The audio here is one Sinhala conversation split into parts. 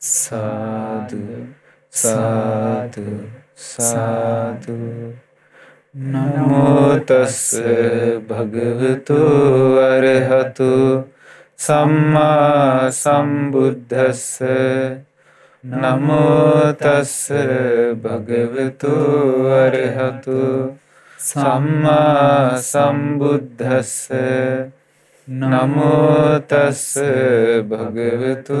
සාදු සාදු සාදු නමෝතස්ස භගවතු අරහතු සම්මා සම්බුද්ධස්ස නමෝතස්ස භගවතු අරහතු සම්මා සම්බුද්ධස්ස නමෝතස්ස භගවතු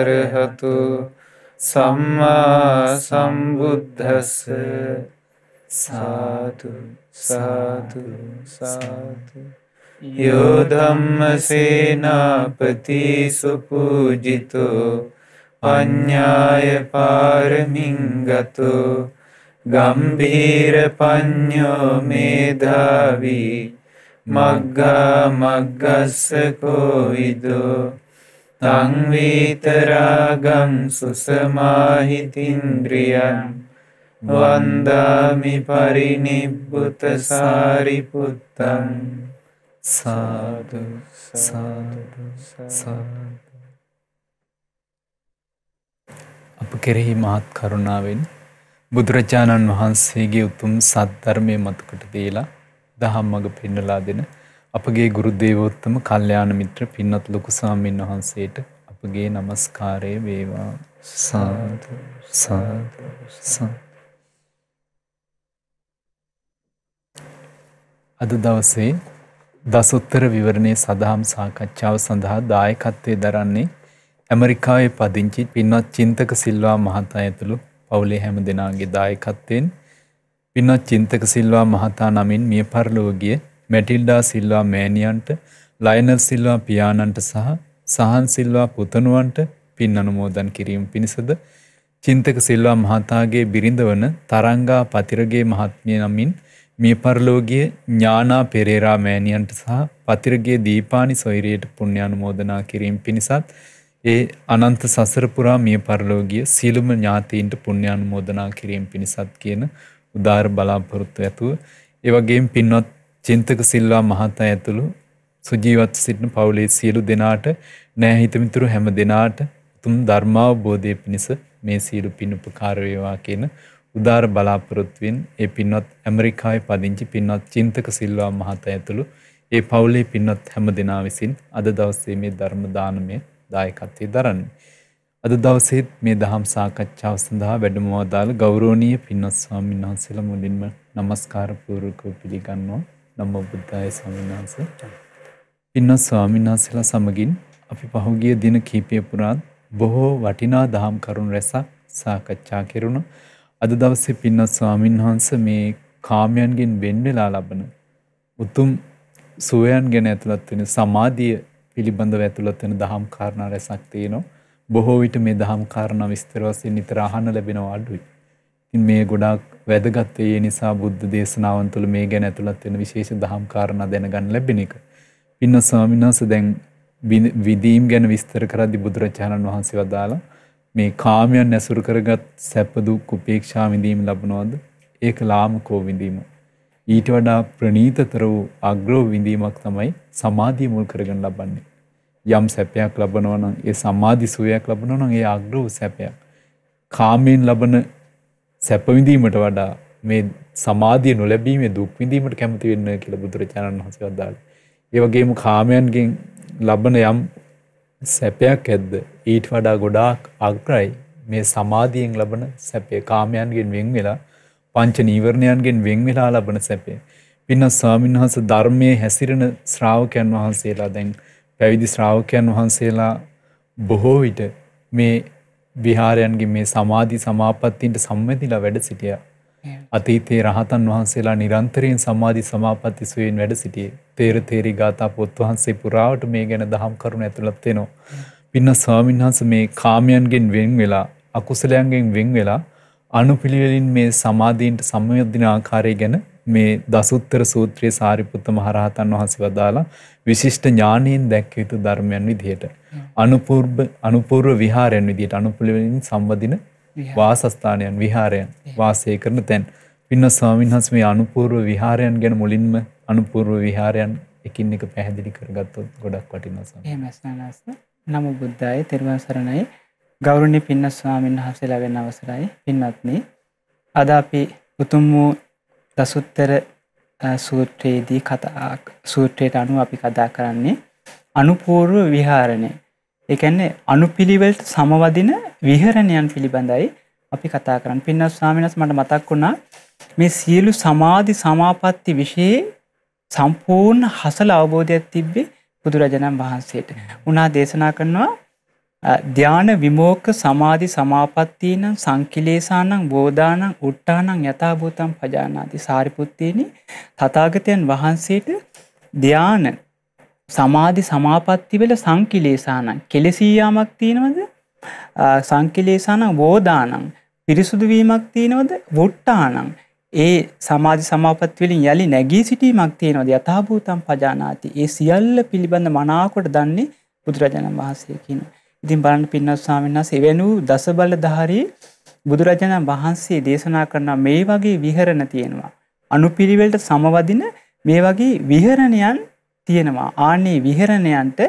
අරහතු සම්මා සම්බුද්ධස්ස සාතු සාතු සාතු යෝධම්ම සේනාපති සුපූජිතෝ ප්ඥාය පාරමින් ගතෝ ගම්බීර ප්ඥෝ මේධාවී මග්ගා මග්ගස්සකෝ විදෝ තංවීතරාගං සුසමාහිතින්ද්‍රියන් වන්දාමි පරිනිබ්බුත සාරිපුත්තන් සාදු සාදු අප කෙරෙහි මහත් කරුණාවෙන් බුදුරජාණන් වහන්සේගේ උතුම් සත්ධර්මය මතකට දීලා දහම් මඟ පෙන්නලා දෙන අපගේ ගුරු දේවෝත්තම කල්්‍යයාන මිත්‍ර පින්නත් ලොකුසාමීන් වහන්සේට අපගේ නමස්කාරය වේවා සාධ සාධ සා. අද දවසේ දසුත්තර විවරණය සඳහම් සාකච්ඡාව සඳහා දායකත්වය දරන්නේ ඇමරිකාවේ පදිංචි පින්වත් චින්තක සිල්වා මහතා ඇතුළු පවුලේ හැම දෙනාගේ දායකත්වයෙන් පින්වත් චින්තක සිල්වා මහතා නමින් මිය පරලොව ගිය මැටිල්ඩා සිල්වා මෑණියන්ට ලයනල් සිල්වා පියාණන්ට සහ සහන් සිල්වා පුතණුවන්ට පින් අනුමෝදන් කිරීම පිණිසද චින්තක සිල්වා මහතාගේ බිරිඳවන තරංගා පතිරගේ මහත්මිය නමින් මිය පරලොව ගිය ඥානා පෙරේරා මෑණියන්ට සහ පතිරගේ දීපානි සොයරියට පුණ්‍ය අනුමෝදනා කිරීම පිණිසත් ඒ අනන්ත සසර පුරා මිය පරලොව ගිය සියලුම ඥාතීන්ට පුණ්‍ය අනුමෝදනා කිරීම පිණිසත් කියන උදාර බලාපොරොත්තු ඇතුව ඒවගේ පින්වත් චින්තක සිල්වා මහතා ඇතුළු සුජීවත් සිටින පවුලේ සියලු දෙනාට නෑහිතමිතුරු හැම දෙනාට උතුම් ධර්මාවබෝධය පිණිස මේ සියලු පින් උපකාරවේවා කියන උදාර බලාපොරොත්තුවෙන් ඒ පින්වත් ඇමරිකායි පදිංචි පින්වත් චින්තක සිල්වා මහතා ඇතුළු ඒ පවුලේ පින්වත් හැම දෙනා විසින් අද දවසේ මේ ධර්ම දානමය දායකත්වයේ දරන්නේ. අද දවසේත් මේ දහම් සාකච්ඡාව සඳහා වැඩම වදාළ ගෞරවනීය පින්වත් ස්වාමීන් වහන්සේලා මුලින්ම নমස්කාර පූර්වකව පිළිගන්නවා. නමෝ බුද්දාය ස්වාමීන් වහන්සේ. පින්වත් ස්වාමීන් වහන්සේලා සමගින් අපි පහුගිය දින කීපය පුරාත් බොහෝ වටිනා දහම් කරුණු රැසක් සාකච්ඡා කෙරුණා. අද දවසේ පින්වත් ස්වාමීන් වහන්සේ මේ කාමයන්ගෙන් වෙන් වෙලා ලබන උතුම් සෝයන් ගැන ඇතුළත් වෙන සමාධිය පිළිබඳව ඇතුළත් වෙන දහම් කාරණා රැසක් තියෙනවා. බොහෝ විට මේ දහම් කාරණා විස්තර වශයෙන් නිතර අහන්න ලැබෙනවා අඩුයි. ඉතින් මේ ගොඩාක් වැදගත් ඒ නිසා බුද්ධ දේශනාවන් තුළ මේ ගැන ඇතුළත් වෙන විශේෂ දහම් කාරණා දැනගන්න ලැබෙන එක. පින්න ස්වාමීන් වහන්සේ දැන් විදීම් ගැන විස්තර කරද්දී බුදුරජාණන් වහන්සේ වදාලා මේ කාමයන් ඇසුරු කරගත් සැප දුක් උපේක්ෂා විඳීම ලැබනවද? ඒක ලාමකෝ විඳීම. ඊට වඩා ප්‍රණීතතර වූ අග්‍රව විඳීමක් තමයි සමාධිය මුල් කරගෙන ලබන්නේ. යම් සැපයක් ලබනවා නම් ඒ සමාධි සුවයක් ලබනවා නම් ඒ අග්‍ර වූ සැපයක්. කාමයෙන් ලබන සැප විඳීමට වඩා මේ සමාධිය නොලැබීමේ දුක් විඳීමට කැමති වෙන්න කියලා බුදුරජාණන් වහන්සේ වදාළේ. ඒ වගේම කාමයන්ගෙන් ලබන යම් සැපයක් ඇද්ද ඊට වඩා ගොඩාක් අග්‍රයි මේ සමාධියෙන් ලබන සැපේ කාමයන්ගෙන් වෙන් වෙලා පංච නීවරණයන්ගෙන් වෙන් වෙලා ලබන සැපේ. පින්න ස්වාමීන් වහන්සේ ධර්මයේ හැසිරෙන ශ්‍රාවකයන් වහන්සේලා දැන් පැවිදි ශ්‍රාවකයන් වහන්සේලා බොහෝ විට මේ විහාරයන්ගේ මේ සමාධි සමාපත්තින්ට සම්මතිලා වැඩ සිටියා. අතීතයේ රහතන් වහන්සේලා නිරන්තරයෙන් සමාධි සමාපatti සුවයෙන් වැඩ සිටියේ. තේර තේරි ගාථා පොත් වහන්සේ පුරාවට මේ ගැන දහම් කරුණු ඇතුළත් වෙනවා. පින්න ස්වාමීන් වහන්සේ මේ කාමයන්ගෙන් වෙන් වෙලා අකුසලයන්ගෙන් වෙන් වෙලා අනුපිළිවෙලින් මේ සමාධීන්ට සම්මයදින ආකාරය ගැන මේ දසුත්තර සූත්‍රයේ සාරිපුත්ත මහරහතන් වහන්සේ වදාලා විශිෂ්ට ඥානයෙන් දැක්විය යුතු ධර්මයන් විදිහට අනුපූර්ව අනුපූර්ව විහාරයන් විදිහට අනුපුලවලින් සම්බදින වාසස්ථානයන් විහාරයන් වාසය කරන තැන් පින්න ස්වාමීන් වහන්සේ මේ අනුපූර්ව විහාරයන් ගැන මුලින්ම අනුපූර්ව විහාරයන් එකින් එක පැහැදිලි කරගත්තොත් ගොඩක් වටිනවා ස්වාමී. එහෙමයි ස්වාමීන් වහන්සේ. නමෝ බුද්ධාය තෙරුවන් සරණයි ගෞරවනීය පින්න ස්වාමීන් වහන්සේලා වෙන අවසරයි පින්වත්නි අද අපි උතුම් වූ දසුත්තර සූත්‍රයේදී කතා සූත්‍රයට අනුව අපි කතා කරන්නේ අනුපූර්ව විහාරණය. එකන්නේ අනුපිළිවෙල්ට සමවදින විහරණයන් පිළිබඳයි අපි කතා කරන්න පින්න ස්වාමිනස් මට මතක් වුණා මේ සියලු සමාධි සමාපත්ති විෂයේ සම්පූර්ණ හසල අවබෝධයක් තිබ්බේ බුදුරජාණන් වහන්සේට. උනා දේශනා කරනවා ධ්‍යාන විමෝක සමාධි සමාපත්තීනම් සංකිලේසානං බෝධානං උට්ටානං යථාභූතම් පජානාති සාරිපුත්තේනි තථාගතයන් වහන්සේට ධ්‍යාන සමාධි සමාපatti වල සංකිලේසානං කෙලෙසියාමක් තියෙනවද සංකිලේසානං බෝධානං පිරිසුදු වීමක් තියෙනවද වුට්ටානං ඒ සමාධි සමාපත් වලින් යලි නැගී සිටීමක් තියෙනවද යථාභූතම් පජානාති ඒ සියල්ල පිළිබඳ මනාකොට දන්නේ බුදුරජාණන් වහන්සේ කියනවා ඉතින් බලන්න පින්නොත් ස්වාමින්නාස එවැනු දසබලධාරී බුදුරජාණන් වහන්සේ දේශනා කරන මේ වගේ විහරණ තියෙනවා. අනුපිළිවෙලට සමවදින මේ වගේ විහරණයන් තියෙනවා. ආනේ විහරණයන්ට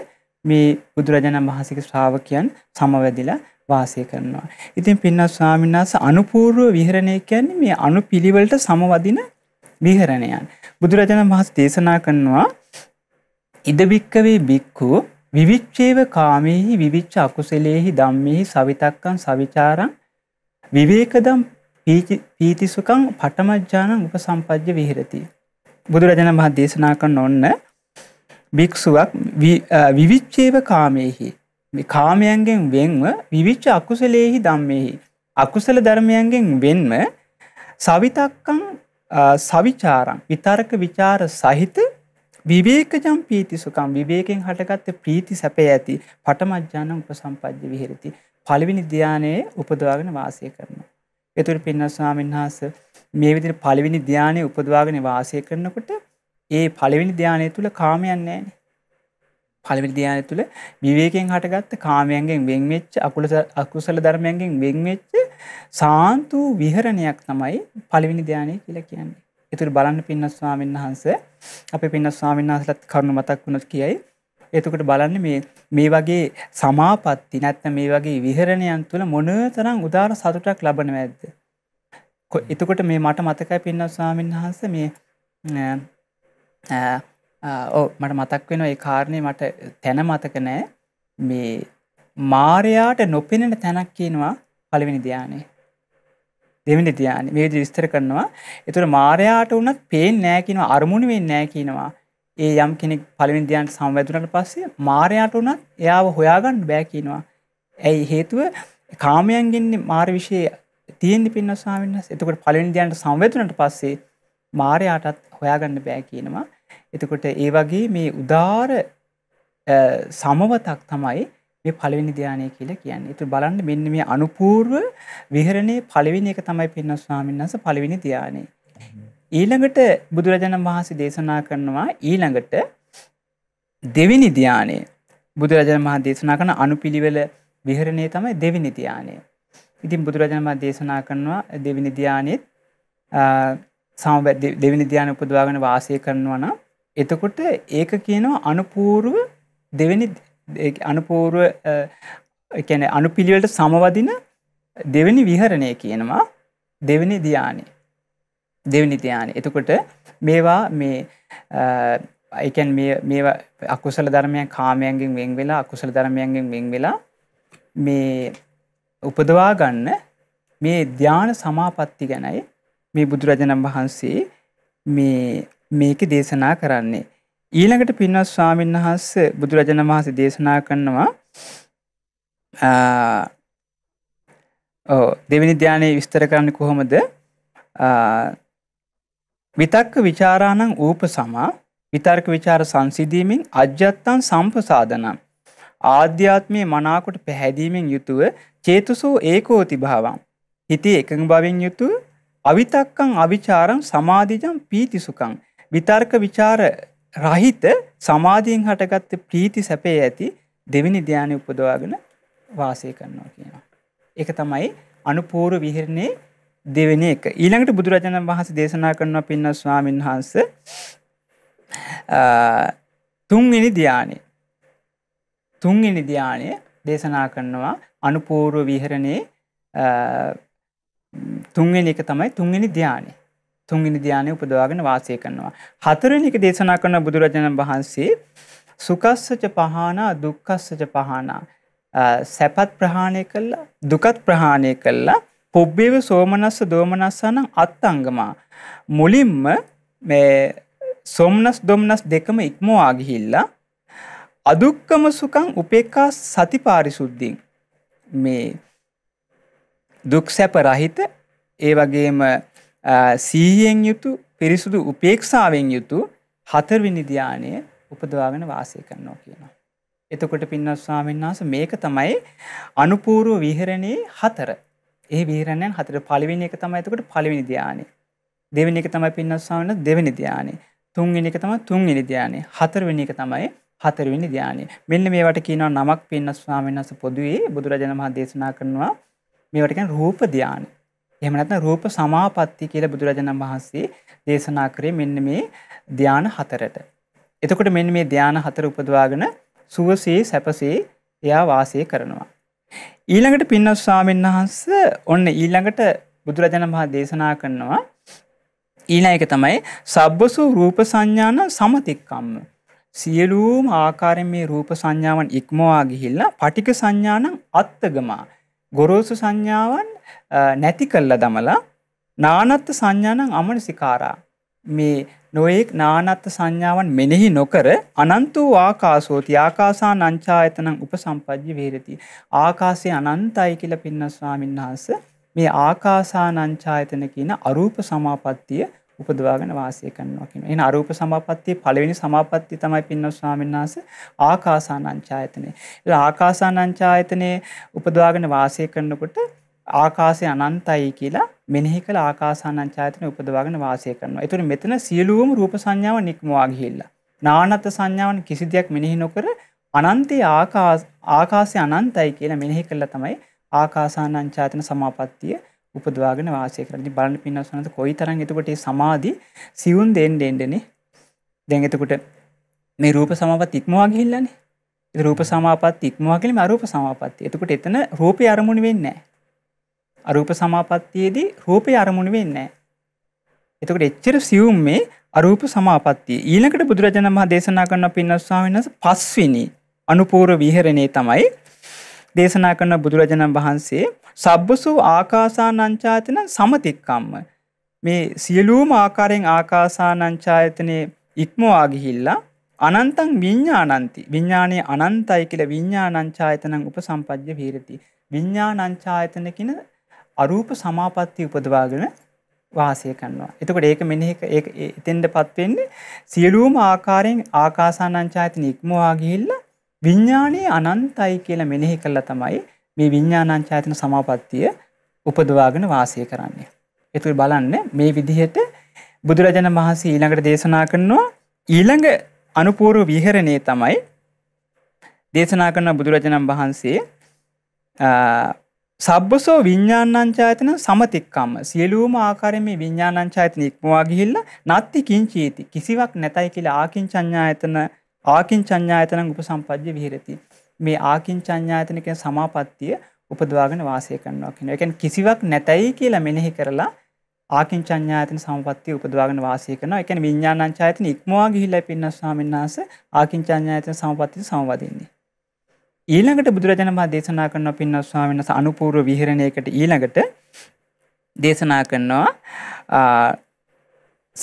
මේ බුදුරජාණන් වහන්සේගේ ශ්‍රාවකයන් සමවැදිලා වාසය කරනවා. ඉතින් පින්නොත් ස්වාමින්නාස අනුපූර්ව විහරණය කියන්නේ මේ අනුපිළිවෙලට සමවදින විහරණයන්. බුදුරජාණන් වහන්සේ දේශනා කරනවා ඉද භික්කවේ භික්ඛු විවිච්චේව කාමයෙහි විවිච්ච අකුසලයෙහි ධම්මෙහි සවිතක්කන් සවිචාරං විවේකදම් පීතිසුකං පටමජ්ජානං උපසම්පජ්ජ විහෙරති. බුදුරජාණන් මහ දේශනා කරන ඔන්න භික්ෂුවක් විවිච්චේව කාමයෙහි කාමයන්ගෙන් වෙන්ව විවිච්ච අකුසලයෙහි ධම්මෙහි අකුසල ධර්මයන්ගෙන් වෙන්ම සවිතක්කං සවිචාරං විතර්ක විචාර සහිත විවේකජම් පීති සුකම් විවේකයෙන් හටගත්ත ප්‍රීති සැපේ ඇති පටමජ්ජාන උපසම්පජ්ජ විහෙරති. පළවෙනි ධානයේ උපදවාගෙන වාසය කරනවා. ඒතර පින්න ස්වාමීන් වහන්සේ මේ විදිහට පළවෙනි ධානයේ උපදවාගෙන වාසය කරනකොට ඒ පළවෙනි ධානය තුල කාමයන් නැහැ. පළවෙනි ධ්‍යානය තුළ විවේකයෙන් හටගත්ත කාමයන්ගෙන් වෙන්වෙච්ච අකුසල ධර්මයන්ගෙන් වෙන්වෙච්ච සාන්තු විහරණයක් තමයි පළවෙනි ධ්‍යානය කියලා කියන්නේ. ඉතුරු බලන්න පින්න ස්වාමීන් වහන්ස අපි පින්න ස්වාමීන් වහන්සලත් කරුණු මතක් වුණොත් කියයි. එතකොට බලන්න මේ මේ වගේ සමාපatti නැත්නම් මේ වගේ විහරණයන් තුළ මොනතරම් උදාර සතුටක් ලබනවද? එතකොට මේ මට මතකයි පින්න ස්වාමීන් වහන්ස මේ ඔව් මට මතක් වෙනවා ඒ කාරණේ මට තැන මතක නෑ. මේ මාරයාට නොපෙනෙන තැනක් කියනවා පළවෙනි ධානයේ. දෙමිනි තියානි මේ විස්තර කරනවා එතුර මාරයාට වනත් පේෙන් නෑකිනවා අරමුණ වෙන් නෑ කියනවා ඒ යම් කෙනෙක් පලින් දයන් සම්වැදුරට පස්සේ මාරයාට වනත් එයාව හොයාගන්න බෑකිනවා ඇයි හේතුව කාමයන්ගෙන්න්නේ මාර විෂය තියෙන් පින්නස්වාමෙන්න්නස් එතකට පලින් දයන්ට සංවැතුනට පස්සේ මාරයාටත් හොයාගන්න බෑ කියනවා එතකොට ඒ වගේ මේ උදාර සමවතක් තමයි මේ පළවෙනි ධානය කියලා කියන්නේ. ඒත් බලන්න මෙන්න මේ අනුපූර්ව විහරණේ පළවෙනි එක තමයි පින්න ස්වාමීන් වහන්සේ පළවෙනි ධානය. ඊළඟට බුදුරජාණන් වහන්සේ දේශනා කරනවා ඊළඟට දෙවෙනි ධානය. බුදුරජාණන් වහන්සේ දේශනා කරන අනුපිළිවෙල විහරණේ තමයි දෙවෙනි ධානය. ඉතින් බුදුරජාණන් වහන්සේ දේශනා කරනවා දෙවෙනි ධානයේත් සම දෙවෙනි ධානය උපදවාගෙන වාසය කරනවා නම් එතකොට ඒක කියනවා අනුපූර්ව දෙවෙනි අනුපූර්ව එකැන අනුපිළිවෙලට සමවදින දෙවැනි විහරණය කියනවා දෙවැනි ධ්‍යානය දෙවැනි ධ්‍යාන එතකොට මේවා මේ එකන් මේ අකුසල ධර්මයන් කාමයන්ගෙන් වෙන් වෙලා අකුසල ධර්මයන්ගෙන් වෙන් වෙලා මේ උපදවා ගන්න මේ ධ්‍යාන සමාපත්ති ගැනයි මේ බුදුරජණන් වහන්සේ මේ මේක දේශනා කරන්නේ ඊළඟට පින්වත් ස්වාමීන් වහන්ස බුදුරජාණන් වහන්සේ දේශනා කරනවා ඕ දෙවිනි ධ්‍යානය විස්තර කරන්න කොහොමද විතක්ක විචාරාණං ඌප සමා විතර්ක විචාර සංසිදීමෙන් අජ්‍යත්තන් සම්පසාධනම් ආධ්‍යාත්මය මනාකොට පැහැදීමෙන් යුතුව චේතුසෝ ඒකෝති භාවන් හිතේ එකඟ බවෙන් යුතුව අවිතක්කං අවිචාරං සමාධිජම් පීතිසුකං විතර්ක විචාර රහිත සමාධීන් හටගත්ත ප්‍රීති සැපේ ඇති දෙවිනි ධ්‍යානය උපදවාගෙන වාසය කරනවා කියනවා. එක තමයි අනුපූර විහිරණේ දෙවෙන එක ඊළඟට බුදුරජාණන් වහන්සේ දේශනා කරනවා පින්න ස්වාමීන් වහන්ස තුන්වෙනි ධ්‍යානය තුන්වෙනි ධ්‍යානය දේශනා කරනවා අනුපූර්ව විහරණේ තුන්වෙනි එක තමයි තුන්වෙනි ධ්‍යානය තුන්වෙනි ධානය උපදවාගෙන වාසය කරනවා. හතරවෙනි එක දේශනා කරන බුදුරජාණන් වහන්සේ සුකස්සච පහනා දුක්ඛස්සච පහනා සැපත් ප්‍රහාණය කළා දුකත් ප්‍රහාණය කළා පොබ්බේව සෝමනස්ස දෝමනස්සාන අත්තංගමා මුලින්ම මේ සෝමනස් දොමනස් දෙකම ඉක්මවා ගිහිල්ලා අදුක්කම සුකං උපේක්ඛා සතිපාරිසුද්ධින් මේ දුක් සැප රහිත ඒ වගේම සීයෙන් යුතු පිරිසුදු උපේක්ෂාවෙන් යුතු හතරවිනි ධ්‍යානය උපදවාගෙන වාසය කරනවා කියනවා. එතකොට පින්නස් ස්වාමීන් වහන්සේ මේක තමයි අනුපූර්ව විහරණේ හතර. ඒ විහරණයන් හතර පළවෙනි එක තමයි එතකොට පළවෙනි ධ්‍යානෙ. දෙවෙනි එක තමයි පින්නස් ස්වාමීන් වහන්සේ දෙවෙනි ධ්‍යානෙ. තුන්වෙනි එක තමයි තුන්වෙනි ධ්‍යානෙ. හතරවෙනි එක තමයි හතරවෙනි ධ්‍යානෙ. මෙන්න මේවට කියනවා නමක් පින්නස් ස්වාමීන් වහන්සේ පොදුවේ බුදුරජාණන් වහන්සේ දේශනා කරනවා. මේවට කියන්නේ රූප ධ්‍යානෙ. එහමනත්න රූප සමාපත්ති කියල බුදුරජණන් වහන්සේ දේශනා කරේ මෙන්න මේ ධ්‍යාන හතරට. එතකොට මෙන්න මේ ධ්‍යාන හතර උපදවාගෙන සුවසේ සැපසේ එයා වාසය කරනවා. ඊළඟට පින්නස් ස්වාමෙන් වහන්ස ඔන්න ඊළඟට බුදුරජණන් වහා දේශනා කරනවා ඊනයක තමයි සබ්බසු රූප සංඥාන සමතික්කම්ම. සියලූම් ආකාරෙන් මේ රූප සංඥාවන් ඉක්මවා ගිහිල්ලා පටික සංඥානං අත්තගමා ගොරෝසු සංඥාවන් නැති කල්ල දමලා නානත්ත සංඥානං අමනසිකාරා. මේ නොයෙක් නානත්ත සංඥාවන් මෙනෙහි නොකර අනන්තු ආකාසෝති ආකාසා නංචායතනං උපසම්පජ්ජි වේරති. ආකාසය අනන්තයි කියලා පින්න ස්වාමීන් වහන්සේ මේ ආකාසා නංචායතන කියන අරූප සමාපත්තිය උපදවාගෙන වාසය කරනවා කියනවා. එහෙනම් අරූප සමාපත්තියේ පළවෙනි සමාපත්තිය තමයි පින්නොස් ස්වාමීන් වහන්සේ ආකාසානංචායතනෙ. ඒ ආකාසානංචායතනෙ උපදවාගෙන වාසය කරනකොට ආකාශය අනන්තයි කියලා මෙනෙහි කළ ආකාසානංචායතන උපදවාගෙන වාසය කරනවා. ඒතර මෙතන සියලුවම රූප සංඥාව නික්මවා ගිහිල්ලා. නානත් සංඥාවන් කිසි දෙයක් මෙනෙහි නොකර අනන්තේ ආකාශය අනන්තයි කියලා මෙනෙහි කළා තමයි ආකාසානංචායතන සමාපත්තිය උපදවාගෙන වාසය කරන්නේ බලන්න පින්නස්වනත කොයි තරන් එතකොට සමාධී සිවුන් දෙෙන් ඩෙන්ඩනේ දැන් එතකොට මේ රූප සමපත් ඉක්මවා ගිහිල්ලන්නේ රූප සමාපත් ඉක්මවාගලම අරූප සමාපත්තිය එතකොට එතන රූපය අරමුණ වෙන්න අරූප සමාපත්තියේදී රූපය අරමුණ වෙන්න එතකට එච්චර සියුම් මේ අරූප සමාපත්තිය ඊනකට බුදුරජාණන් මහ දේශනා කරන්න පින්නස්වා වෙනස පස්විනි අනුපූර විහරණය තමයි දේශනා කරන බුදුරජාණන් වහන්සේ සබ්බසු ආකාසානංචායතන සමතික්කම්ම මේ සියලුම ආකාරයෙන් ආකාසානංචායතනේ ඉක්මවා ගිහිල්ලා අනන්තං විඤ්ඤාණන්ති විඤ්ඤාණේ අනන්තයි කියලා විඤ්ඤාණංචායතනං උපසම්පජ්ජ වීරති විඤ්ඤාණංචායතන කියන අරූප සමාපatti උපදවාගෙන වාසය කරනවා. එතකොට ඒක මෙනෙහි ඒක එතෙන්ටපත් වෙන්නේ සියලුම ආකාරයෙන් ආකාසානංචායතන ඉක්මවා ගිහිල්ලා විඥානයේ අනන්තයි කියලා මෙනෙහි කළා තමයි මේ විඥානංචායතන සමාපත්තිය උපදවාගෙන වාසය කරන්නේ. ඒතුල් බලන්න මේ විදිහට බුදුරජාණන් වහන්සේ ඊළඟට දේශනා කරනවා ඊළඟ අනුපූර්ව විහරණේ තමයි දේශනා කරන බුදුරජාණන් වහන්සේ සබ්බසෝ විඤ්ඤාණංචායතන සමතික්කම්ම සියලුම ආකාරයෙන් මේ විඤ්ඤාණංචායතන ඉක්මවා ගිහිල්ලා නත්ති කිංචීති කිසිවක් නැතයි කියලා ආකින්චඤ්ඤායතන ආකින් චඤ්ඤායතනං උපසම්පජ්ජ විහෙරති. මේ ආකින් චඤ්ඤායතන කියන සමාපත්තිය උපදවාගෙන වාසය කරනවා කියන එක. කිසිවක් නැතයි කියලා මෙනෙහි කරලා ආකින් චඤ්ඤායතන සම්පත්තිය උපදවාගෙන වාසය කරනවා. ඒ කියන්නේ විඥානංචායතන ඉක්මවා ගිහිල්ලා පින්න ස්වාමීන් වහන්සේ ආකින් චඤ්ඤායතන සම්පත්තිය සමවදින්නේ. ඊළඟට බුදුරජාණන් වහන්සේ දේශනා කරන පින්න ස්වාමීන් වහන්සේ අනුපූර්ව විහෙරණයකට ඊළඟට දේශනා කරනවා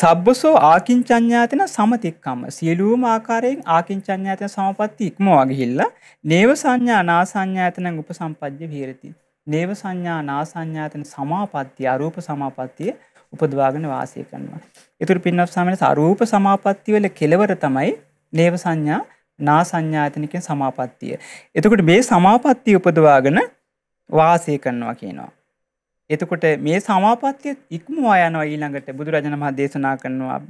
සබ්බසෝ ආකින්චඤ්ඤාතන සමතික්කම සියලුම ආකාරයෙන් ආකින්චඤ්ඤාතන සමපatti ඉක්මවා ගිහිල්ලා නේව සංඥා නාසඤ්ඤාතන උපසම්පජ්ජ විහෙරති නේව සංඥා නාසඤ්ඤාතන සමාපatti අරූප සමාපත්තිය උපදවාගෙන වාසය කරනවා. ඊටු පින්නොත් සාමනේ අරූප සමාපatti වල කෙලවර තමයි නේව සංඥා නාසඤ්ඤාතනකින් සමාපත්තිය. එතකොට මේ සමාපත්තිය උපදවාගෙන වාසය කරනවා කියනවා. එතකොට මේ සමාපත්තිය ඉක්මවා යනවා ඊළඟට බුදුරජාණන් වහන්සේ දේශනා කරනවා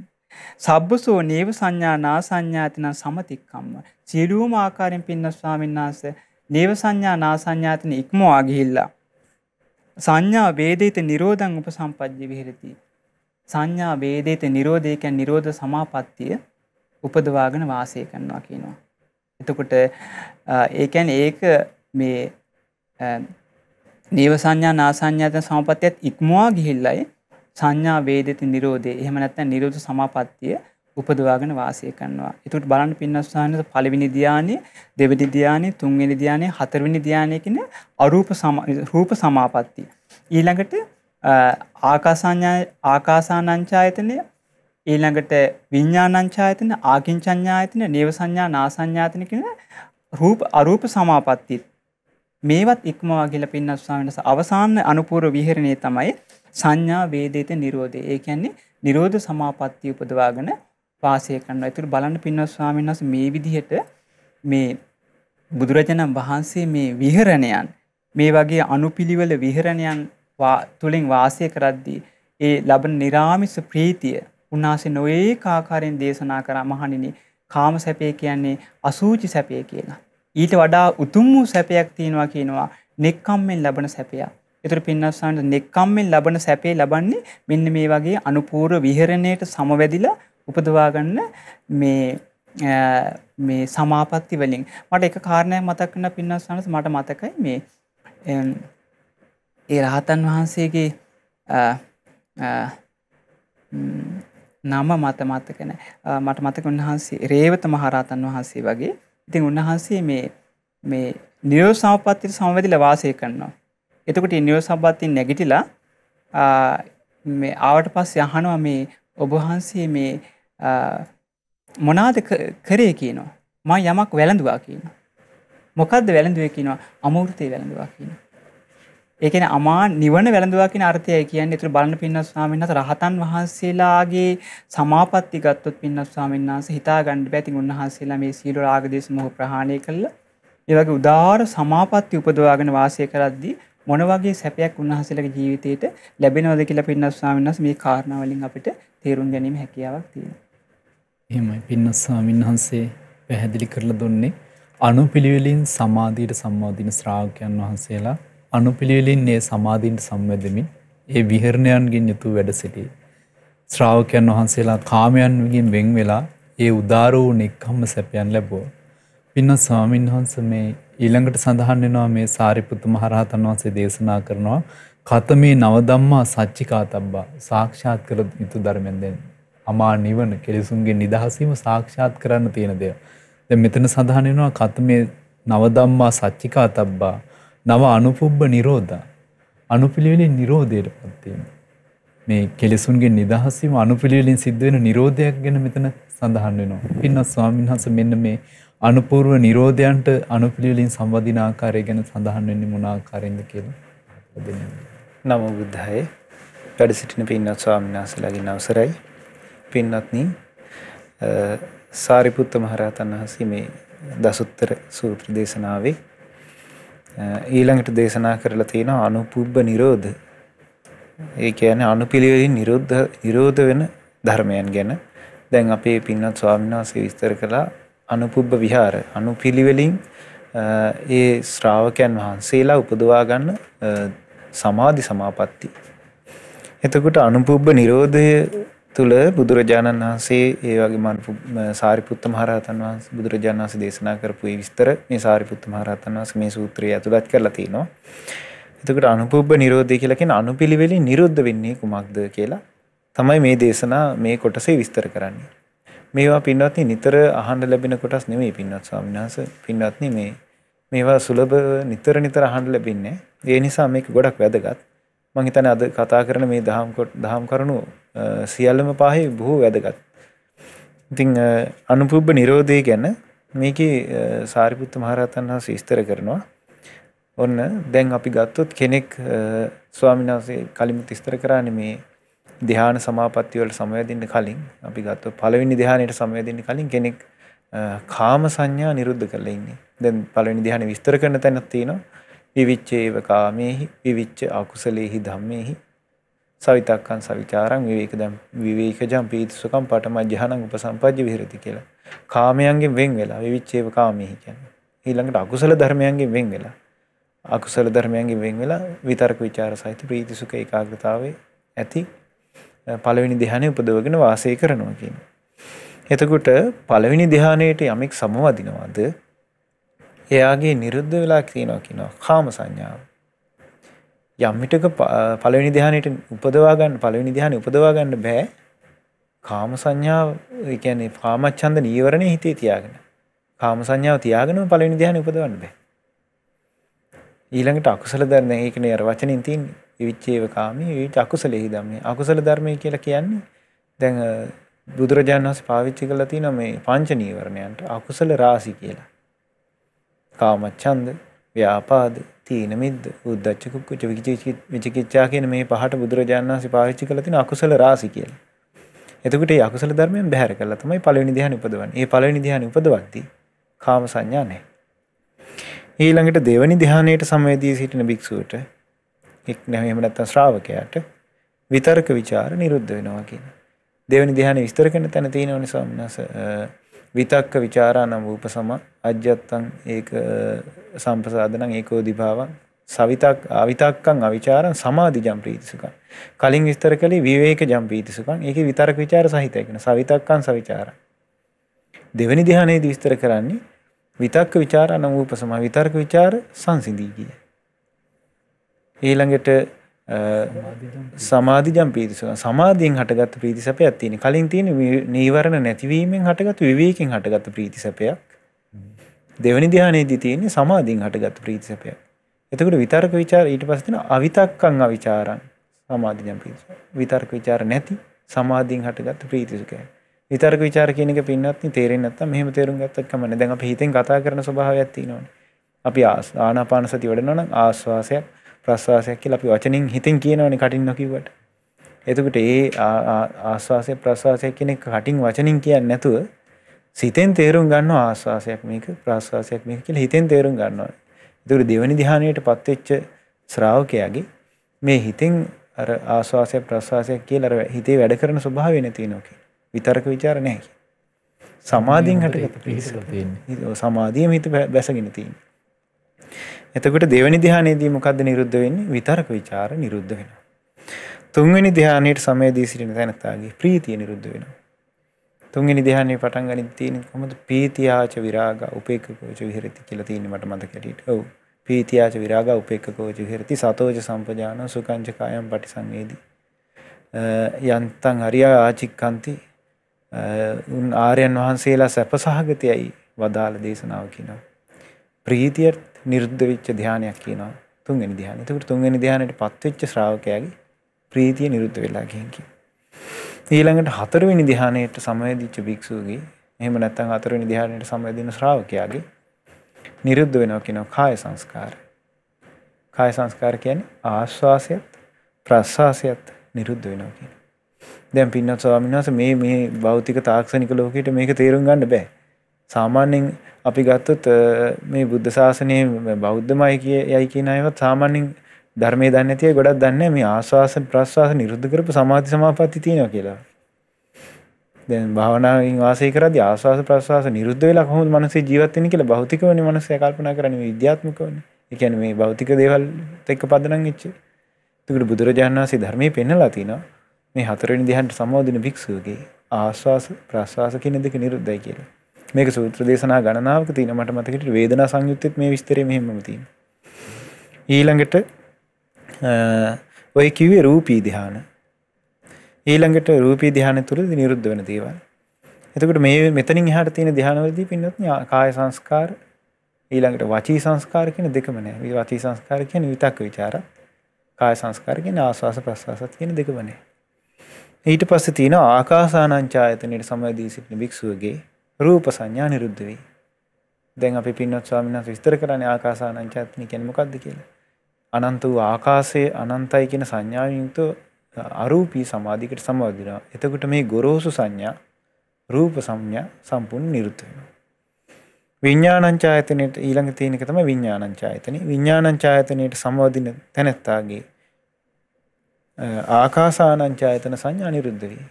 සබ්බසෝ නේව සංඥා නා සංඥාතින සමතික්කම්ම සියලුම ආකාරයෙන් පින්න ස්වාමීන් වහන්සේ නේව සංඥා නා සංඥාතින ඉක්මවා ගිහිල්ලා සංඥා වේදිත නිරෝධං උපසම්පජ්ජි විහෙරති සංඥා වේදිත නිරෝධය කියන්නේ නිරෝධ සමාපත්තිය උපදවාගෙන වාසය කරනවා කියනවා එතකොට ඒ කියන්නේ ඒක මේ දේව සංඥා නාසඤ්ඤාත සමපත්තියත් ඉක්මවා ගිහිල්ලයි සංඥා වේදිත නිරෝධේ එහෙම නැත්නම් නිරෝධ සමාපත්තිය උපදවාගෙන වාසය කරනවා. ඒකට බලන්න පින්නස්සානස පළවෙනි ධානයේ, දෙවෙනි ධානයේ, තුන්වෙනි ධානයේ, හතරවෙනි ධානයේ කියන අරූප රූප සමාපatti. ඊළඟට ආකාසඤ්ඤා ආකාසානංචායතනය ඊළඟට විඥානංචායතන, ආකින්චඤ්ඤායතන, නේව සංඥා, නාසඤ්ඤායතන කියන රූප අරූප සමාපත්තිත් මේවත් ඉක්මවා කියලා පින්නත් ස්වාමීන් අවසාන අනුපූර්ව විහෙරණේ තමයි සංඥා වේදිත නිරෝධය. ඒ කියන්නේ නිරෝධ සමාපත්තිය උපදවාගෙන වාසය කරනවා. ඒතර බලන්න පින්නත් ස්වාමීන් වහන්සේ මේ විදිහට මේ බුදුරජාණන් වහන්සේ මේ විහෙරණයන් මේ වගේ අනුපිළිවෙල විහෙරණයන් තුලින් වාසය කරද්දී ඒ ලබන निराமிස ප්‍රීතිය උන්වහන්සේ නොඒක ආකාරයෙන් දේශනා කරා මහණෙනි කාම සැපේ කියන්නේ අසූචි සැපේ කියලා. ඊට වඩා උතුම් වූ සැපයක් තියෙනවා කියනවා නෙක්කම්මෙන් ලබන සැපයක්. ඒතර පින්නස්සන්ට නෙක්කම්මෙන් ලබන සැපේ ලබන්නේ මෙන්න මේ වගේ අනුපූර්ව විහරණයට සමවැදිලා උපදවා ගන්න මේ මේ සමාපatti වලින් මට එක කාරණයක් මතක් වෙන පින්නස්සන්ට මට මතකයි මේ ඒ රහතන් වහන්සේගේ නම මත මතකන මට මතක උන්වහන්සේ රේවත මහරහතන් වහන්සේ වගේ ඉතින් උන්වහන්සේ මේ මේ නිරෝධ සමපත්තියට සමවැදිලා වාසය කරනවා. එතකොට මේ නිරෝධ සමපත්තිය නැගිටිලා මේ ආවට පස්සේ අහනවා මේ ඔබ වහන්සේ මේ මොනාද කරේ කියනවා. මම යමක් වැළඳුවා කියනවා. මොකද්ද වැළඳුවේ කියනවා? අමෘතේ වැළඳුවා කියනවා. ඒ කියන්නේ අමා නිවන වැළඳුවා කියන අර්ථයයි කියන්නේ. ඒතර බලන්න පින්නස් ස්වාමීන් වහන්සේ රහතන් වහන්සේලාගේ සමාපatti ගත්තොත් පින්නස් ස්වාමීන් වහන්සේ හිතා ගන්න බෑ. ඉතින් උන්වහන්සේලා මේ සීල රාගදේශ මොහ ප්‍රහාණය කළා. ඒ වගේ උදාාර සමාපatti උපදවාගෙන වාසය කරද්දී මොන වගේ සැපයක් උන්වහන්සේලගේ ජීවිතේට ලැබෙනවද කියලා පින්නස් ස්වාමීන් වහන්සේ මේ කාරණා වලින් අපිට තේරුම් ගැනීම හැකියාවක් තියෙනවා. එහෙමයි පින්නස් ස්වාමීන් වහන්සේ පැහැදිලි කරලා දුන්නේ අනුපිළිවෙලින් සමාධියට සම්බෝධින ශ්‍රාවකයන් වහන්සේලා අනුපිළිවෙලින් ඒ සමාධීන්ට සම්වැදමින් ඒ විහරණයන්ගෙන් යුතු වැඩ සිටි. ශ්‍රාවකයන් වහන්සේලා කාමයන්ගෙන් වෙන් වෙලා ඒ උදාර වූ නික්කම්ම සැපයන් ලැබුවා. පින්න ස්වාමීන් වහන්සේ මේ ඊළඟට සඳහන් වෙනවා මේ සාරිපුත් මහ රහතන් වහන්සේ දේශනා කරනවා කතමේ නවදම්මා සච්චිකාතබ්බා සාක්ෂාත් කළ යුතු ධර්මෙන් දැන් අමා නිවන කෙලෙසුන්ගේ නිදහසීම සාක්ෂාත් කරන්න තියෙන දෙය. දැන් මෙතන සඳහන් වෙනවා කතමේ නවදම්මා සච්චිකාතබ්බා නව අනුපුබ්බ නිරෝධ අනුපිළිවෙලින් නිරෝධයට පත්වීම. මේ කෙලෙසුන්ගේ නිදහසීම අනුපිළිවෙලින් සිද්ධවෙන නිරෝධයක් ගැන මෙතන සඳහන් වෙනවා. පින්නත් ස්වාමීන් වහන්සේ මෙන්න මේ අනුපූර්ව නිරෝධයන්ට අනුපිළිවෙලින් සම්බන්ධින ආකාරය ගැන සඳහන් වෙන්නේ මොන ආකාරයෙන්ද කියලා. නමෝ බුද්ධාය. වැඩ සිටින පින්වත් ස්වාමීන් වහන්සේලාගෙන් අවසරයි. පින්වත්නි සාරිපුත්ත මහරහතන් වහන්සේ මේ දසුත්තර සූත්‍ර දේශනාවේ ඊළඟට දේශනා කරලා තියෙන අනුපුබ්බ නිරෝධ. ඒ කියන්නේ අනුපිළිවෙලින් නිරෝධ නිරෝධ වෙන ධර්මයන් ගැන. දැන් අපේ පින්වත් ස්වාමීන් වහන්සේ විස්තර කළා අනුපුබ්බ විහාර. අනුපිළිවෙලින් ඒ ශ්‍රාවකයන් වහන්සේලා උපදවා ගන්න සමාධි සමාපatti. එතකොට අනුපුබ්බ නිරෝධය තුල බුදුරජාණන් වහන්සේ ඒ වගේම සාරිපුත්ත මහරහතන් වහන්සේ බුදුරජාණන් වහන්සේ දේශනා කරපු ඒ විස්තර මේ සාරිපුත්ත මහරහතන් වහන්සේ මේ සූත්‍රය ඇතුළත් කරලා තිනවා. එතකොට අනුපුබ්බ නිරෝධය කියලා කියන අනුපිළිවෙලින් නිරුද්ධ වෙන්නේ කුමක්ද කියලා තමයි මේ දේශනා මේ කොටසේ විස්තර කරන්නේ. මේවා පින්වත්නි නිතර අහන්න ලැබෙන කොටස් නෙමෙයි පින්වත් ස්වාමීන් වහන්සේ. පින්වත්නි මේ මේවා සුලභව නිතර නිතර අහන්න ලැබින්නේ. ඒ නිසා මේක ගොඩක් වැදගත්. මං හිතන්නේ අද කතා කරන මේ දහම් දහම් කරුණු සියල්ලම පාහි බොහෝ වැදගත්. ඉතිං අනුපුබ්බ නිරෝධය ගැන මේක සාරිපුත්ත මහරතන් හා ශිස්තර කරනවා. ඔන්න දැන් අපි ගත්තොත් කෙනෙක් ස්වාමිනාසේ කලින් තිස්තර කරන්න මේ දෙහාන සමාපත්තිවලට සමයදින්න කලින් අපි ගත්ත පළවෙනි දෙහානයට සමයදින්න කලින් කෙනෙක් කාම සංඥා නිරුද්ධ කරලා ඉන්නේ. දැන් පළවෙනි ධ්‍යානෙ විස්තර කරන තැනක් තියෙනවා. විවිච්චේව කාමේහි, විවිච්ච අකුසලේහි ධම්මේහි, සවිතක්කං සවිචාරං විවේකදම් විවේකජම් පීතිසුකම් පටමජ්ජහනං උපසම්පජ්ජ විහෙරති කියලා. කාමයන්ගෙන් වෙන් වෙලා විවිච්ඡේව කාමෙහි කියන්නේ. ඊළඟට අකුසල ධර්මයන්ගෙන් වෙන් වෙලා අකුසල ධර්මයන්ගෙන් වෙන් වෙලා විතරක ਵਿਚාර සහිත ප්‍රීතිසුඛ ඒකාග්‍රතාවේ ඇති පළවෙනි ධ්‍යානෙ උපදවගෙන වාසය කරනවා කියන්නේ. එතකොට පළවෙනි ධ්‍යානයේට යමෙක් සමවදිනවද එයාගේ නිරුද්ධ වෙලා කියනවා කියනවා කාම සංඥාව. යම්මිටක පළවෙනි ධ්‍යානයට උපදවා ගන්න පළවෙනි ධ්‍යානෙ උපදවා ගන්න බෑ කාම සංඥාව ඒ කියන්නේ කාමච්ඡන්ද නීවරණේ හිතේ තියාගෙන කාම සංඥාව තියාගෙනම පළවෙනි ධ්‍යානෙ උපදවන්න බෑ ඊළඟට අකුසල ධර්ම ඒ කියන්නේ අර වචنين තියෙන විවිච්ඡේව කාමී විවිච අකුසලෙහි ධම්මේ අකුසල ධර්මයේ කියලා කියන්නේ දැන් බුදුරජාණන් වහන්සේ පාවිච්චි කරලා තියෙන මේ පංච නීවරණයන්ට අකුසල රාශි කියලා කාමච්ඡන්ද ව්‍යාපාද තීන මිද්ද උද්දච්ච කුක්කුච්ච විචිකිච්ඡා කියන මේ පහට බුදුරජාණන් වහන්සේ පාවිච්චි කළා තියෙන අකුසල රාශි කියලා. එතකොට මේ අකුසල ධර්මයන් බැහැර කළා තමයි පළවෙනි ධ්‍යානෙ උපදවන්නේ. ඒ පළවෙනි ධ්‍යානෙ උපදවද්දී කාම සංඥා නැහැ. ඊළඟට දෙවනි ධ්‍යානයට සමවේදී සිටින භික්ෂුවට එක්නම් එහෙම නැත්නම් ශ්‍රාවකයාට විතර්ක ਵਿਚාර නිරුද්ධ වෙනවා කියන. දෙවනි ධ්‍යානෙ විස්තර කරන තැන තියෙනවනේ සම්නස විතක්ක ਵਿਚාරා නම් රූප සම අජ්ජත්තං ඒක සම්පසාදනං ඒකෝ දිභාවං සවිතක් අවිතක්කං අවිචාරං සමාධිජම් ප්‍රීතිසුඛං කලින් විස්තර කළේ විවේකජම් ප්‍රීතිසුඛං ඒකේ විතරක ਵਿਚාර සහිතයි කියන සවිතක්කං සවිචාරං දෙවෙනි ධ්‍යානයේදී විස්තර කරන්නේ විතක්ක ਵਿਚාර අනුූප සම විතර්ක ਵਿਚාර සංසිඳී කිය. ඊළඟට සමාධිජම් පීතිසුඛ සමාධියෙන් හටගත් ප්‍රීතිසපයක් තියෙන. කලින් තියෙන නීවරණ නැතිවීමෙන් හටගත් විවේකයෙන් හටගත් ප්‍රීතිසපයක්. දෙවනි ධානයේදී තියෙන්නේ සමාධියෙන් හටගත් ප්‍රීතිසපයක්. එතකොට විතර්ක ਵਿਚාර ඊට පස්සේ තියෙන අවිතක්කං අවිචාරං සමාධිජම් පීතිසුඛ. විතර්ක ਵਿਚාර නැති සමාධියෙන් හටගත් ප්‍රීතිසුඛය. විතර්ක ਵਿਚාර කියන එක පින්නත් තේරෙන්නේ නැත්තම් මෙහෙම තේරුම් ගත්තත් කමන්නේ. දැන් අපි හිතෙන් කතා කරන ස්වභාවයක් තියෙනවනේ. අපි ආනාපාන සති වඩනවා නම් ආස්වාසයක් ප්‍රස්වාසයක් කියලා අපි වචනින් හිතෙන් කියනවනේ කටින් නොකියුවට. එතකොට ඒ ආස්වාසය ප්‍රස්වාසය කියන එක කටින් වචනින් කියන්නේ නැතුව සිතෙන් තේරුම් ගන්නවා ආස්වාසයක් මේක ප්‍රස්වාසයක් මේක කියලා හිතෙන් තේරුම් ගන්නවා. ඒතකොට දෙවෙනි ධ්‍යානයටපත් වෙච්ච ශ්‍රාවකයාගේ මේ හිතෙන් අර ආස්වාසය ප්‍රස්වාසය කියලා අර හිතේ වැඩ කරන ස්වභාවය නැතිනෝ කියලා. විතරක ਵਿਚාර නැහැ කියලා. සමාධියෙන් හටගත්ත පිළිසල තියෙන්නේ. සමාධියම හිත බැසගෙන තියෙන්නේ. එතකොට දෙවැනි ධ්‍යානයේදී මොකද්ද නිරුද්ධ වෙන්නේ? විතරක ਵਿਚාර නිරුද්ධ වෙනවා. තුන්වෙනි ධ්‍යානයේට සමයදී සිටින තැනතාගේ ප්‍රීතිය නිරුද්ධ වෙනවා. තුන්වෙනි ධ්‍යානයේ පටන් ගන්න තියෙන කොහොමද? පීතියාච විරාග උපේක්ඛකෝච විහෙරති කියලා තියෙන්නේ මට මතක හැටියට. ඔව්. පීතියාච විරාග උපේක්ඛකෝච විහෙරති සතෝච සම්පජාන සුකංච කායම් පටිසංවේදී. යන්තං හරියා ආචික්කන්ති උන් ආර්යයන් වහන්සේලා සැප සහගතයයි වදාළ දේශනාව කියනවා. ප්‍රීතියට නිරුද්ධ වෙච්ච ධානයක් කියනවා තුන්වෙනි ධානය. එතකොට තුන්වෙනි ධානයටපත් වෙච්ච ශ්‍රාවකයාගේ ප්‍රීතිය නිරුද්ධ වෙලා ගියන් කියන. ඊළඟට හතරවෙනි ධානයට සමවැදිච්ච භික්ෂුවගේ එහෙම නැත්නම් හතරවෙනි ධානයට සමවැදින ශ්‍රාවකයාගේ නිරුද්ධ වෙනවා කියනවා කාය සංස්කාර. කාය සංස්කාර කියන්නේ ආස්වාසයත් ප්‍රස්වාසයත් නිරුද්ධ වෙනවා කියනවා. දැන් පින්නත් ස්වාමීන් වහන්සේ මේ මේ භෞතික තාක්ෂණික ලෝකෙට මේක තේරුම් ගන්න බෑ. සාමාන්‍යයෙන් අපි ගත්තොත් මේ බුද්ධ ශාසනය බෞද්ධමයි කිය යයි කියන අයවත් සාමාන්‍යයෙන් ධර්මය දන්න ඇතිය ගොඩක් දන්න මේ ආශවාස ප්‍රශ්වාස නිරුද්ධ කරපු සමාධි සමාපatti තියෙනවා කියලා. දැන් භාවනාවෙන් වාසය කරද්දී ආශවාස ප්‍රශ්වාස නිරුද්ධ වෙලා කොහොමද මනසේ ජීවත් වෙන්නේ කියලා භෞතිකවනේ මනසේ කල්පනා කරන්නේ විද්‍යාත්මකවනේ. ඒ කියන්නේ මේ භෞතික දේවල් එක්ක පදනම් වෙච්ච. ඒකට බුදුරජාණන් වහන්සේ ධර්මයේ පෙන්නලා තිනවා මේ හතරවෙනි ධ්‍යානට සම්බෝධින භික්ෂුවගේ ආශවාස ප්‍රශ්වාස කියන දෙක නිරුද්ධයි කියලා. මේක සූත්‍ර දේශනා ගණනාවක තියෙන මට මතකෙට වේදනා සංයුත්තෙත් මේ විස්තරය මෙහෙමම තියෙනවා. ඊළඟට ඔය කිව්වේ රූපී ධානය ඊළඟට රූපී ධානය තුළ නිරුද්ධ වෙන දේවල්. එතකොට මේ මෙතනින් එහාට තියෙන ධානවලදී පින්නොත් කාය සංස්කාර ඊළඟට වචී සංස්කාර කියන දෙකම නෑ. මේ වචී සංස්කාර කියන්නේ විතක් ਵਿਚාර. කාය සංස්කාර කියන්නේ ආස්වාස ප්‍රස්වාසත් කියන දෙකම නෑ. ඊට පස්සේ තියෙනවා ආකාසානං ඡායතනෙට සමවැදී සිටින භික්ෂුවගේ රූප සංඥා නිරුද්ධ වෙයි. දැන් අපි පින්වත් ස්වාමීන් වහන්සේ විස්තර කරන්නේ ආකාසානංචාත්මි කියන්නේ මොකද්ද කියලා. අනන්ත වූ ආකාශයේ අනන්තයි කියන සංඥාවෙන් යුක්ත අරූපී සමාධියකට සමවදිනවා. එතකොට මේ ගොරෝසු සංඥා රූප සංඥා සම්පූර්ණ නිරුද්ධ වෙනවා. විඥානංචායතනෙට ඊළඟ තියෙන එක තමයි විඥානංචායතනෙ. විඥානංචායතනෙට සමවදින තැනැත්තාගේ ආකාසානංචායතන සංඥා නිරුද්ධ වෙයි.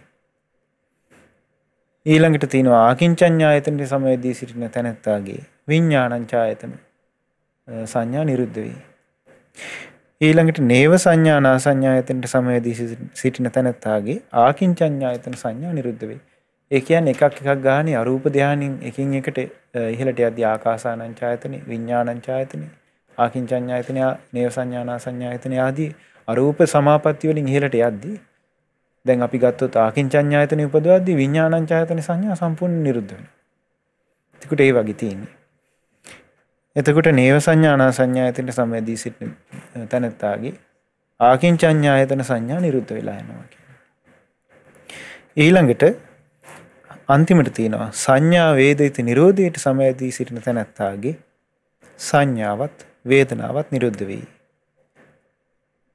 ඊළඟට තියෙනවා ආකින්චඤ්ඤායතනයේ සමවැදී සිටින තැනැත්තාගේ විඥානංචායතන සංඥා නිරුද්ධ වේ. ඊළඟට නේව සංඥානා සංඥායතනයේ සමවැදී සිටින තැනැත්තාගේ ආකින්චඤ්ඤායතන සංඥා නිරුද්ධ වේ. ඒ කියන්නේ එකක් එකක් ගානේ අරූප ධානයෙන් එකින් එකට ඉහළට යද්දී ආකාසානංචායතනෙ විඥානංචායතනෙ ආකින්චඤ්ඤායතනය නේව සංඥානා සංඥායතනය ආදී අරූප සමාපatti වලින් ඉහළට යද්දී දැන් අපි ගත්තොත් ආකින්චඤ්ඤායතන උපදවද්දී විඥානංචායතන සංඥා සම්පූර්ණ නිරුද්ධ වෙනවා. එතකොට ඒ වගේ තියෙන්නේ. එතකොට නේව සංඥානා සංඥායතන සමවැදී සිටින තැනත්තාගේ ආකින්චඤ්ඤායතන සංඥා නිරුද්ධ වෙලා යනවා කියන්නේ. ඊළඟට අන්තිමට තියෙනවා සංඥා වේදිත නිරෝධයට සමවැදී සිටින තැනත්තාගේ සංඥාවත් වේදනාවත් නිරුද්ධ වෙයි.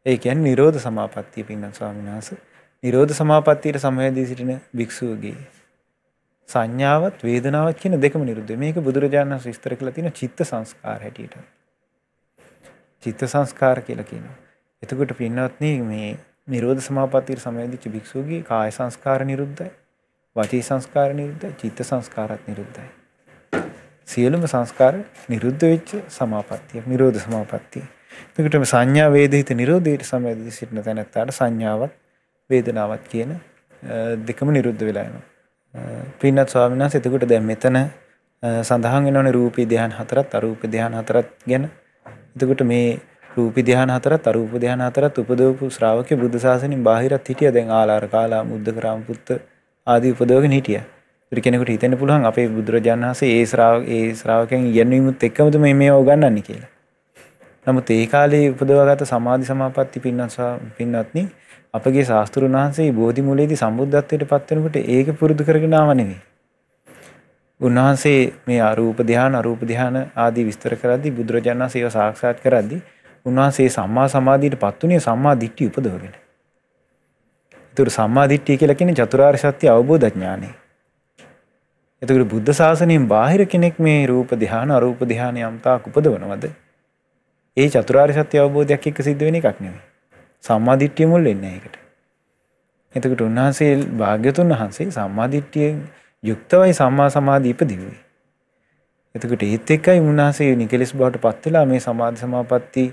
ඒ කියන්නේ නිරෝධ සමාපත්තිය පින්න ස්වාමීන් වහන්සේ නිරෝධ සමාපත්තියට සමවැදී සිටින භික්ෂුවගේ සංඥාවත් වේදනාවත් කියන දෙකම නිරුද්ධ මේක බුදුරජාණන් වහන්සේ විස්තර කළ තියෙන චිත්ත සංස්කාර හැටියට. චිත්ත සංස්කාර කියලා කියනවා. එතකොට පින්නවත්නි මේ නිරෝධ සමාපත්තියට සමවැදීච්ච භික්ෂුවගේ කාය සංස්කාර නිරුද්ධයි. වාචී සංස්කාර නිරුද්ධයි, චිත්ත සංස්කාරත් නිරුද්ධයි. සියලුම සංස්කාර නිරුද්ධ වෙච්ච සමාපත්තිය, නිරෝධ සමාපත්තිය. එතකොට මේ සංඥා වේදිත නිරෝධයට සමවැදී සිටින තැනත්තාට සංඥාවත් වේදනාවත් කියන දෙකම නිරුද්ධ වෙලා යනවා. පින්නත් ස්වාමීන් වහන්සේ එතකොට දැන් මෙතන සඳහන් වෙනවනේ රූපී ධ්‍යාන හතරත් අරූප ධ්‍යාන හතරත් ගැන. එතකොට මේ රූපී ධ්‍යාන හතරත් අරූප ධ්‍යාන හතරත් උපදවපු ශ්‍රාවකේ බුද්ධ ශාසනයෙන් බාහිරත් හිටියා. දැන් ආලාර කාලා මුද්දකරාම පුත්ත ආදී උපදවගෙන හිටියා. ඒ කෙනෙකුට හිතෙන්න පුළුවන් අපේ බුදුරජාණන් වහන්සේ ඒ ශ්‍රාවක ඒ ශ්‍රාවකයන් ඉගෙනීමුත් එක්කමද මේ මේව උගන්වන්නේ කියලා. නමුත් ඒ කාලේ උපදවාගත සමාධි සමාපatti පින්නත් පින්නත්නි අපගේ ශාස්තෘන් වහන්සේ බෝධි මුලේදී සම්බුද්ධත්වයට පත්වෙනකොට ඒක පුරුදු කරගෙන ආව නෙවෙයි. උන්වහන්සේ මේ අරූප ධ්‍යාන අරූප ධ්‍යාන ආදී විස්තර කරද්දී බුදුරජාණන් වහන්සේව සාක්ෂාත් කරද්දී උන්වහන්සේ සම්මා සමාධියට පත්ුනේ සම්මා දිට්ඨිය උපදවගෙන. ඒතර සම්මා දිට්ඨිය කියලා කියන්නේ චතුරාර්ය සත්‍ය අවබෝධ ඥානය. එතකොට බුද්ධ ශාසනයෙන් බාහිර කෙනෙක් මේ රූප ධ්‍යාන අරූප ධ්‍යාන යම්තාක් උපදවනවද? ඒ චතුරාර්ය සත්‍ය අවබෝධයක් එක්ක සිද්ධ වෙන එකක් නෙවෙයි. සම්මාදිට්ඨිය මුල් වෙන්නේ ඒකට. එතකොට උන්වහන්සේ භාග්‍යතුන් වහන්සේ සම්මාදිට්ඨියෙන් යුක්තවයි සම්මා සමාධිය ඉපදෙන්නේ. එතකොට ඒත් එක්කයි උන්වහන්සේ නිකලස් බවට පත් වෙලා මේ සමාධි සමාපatti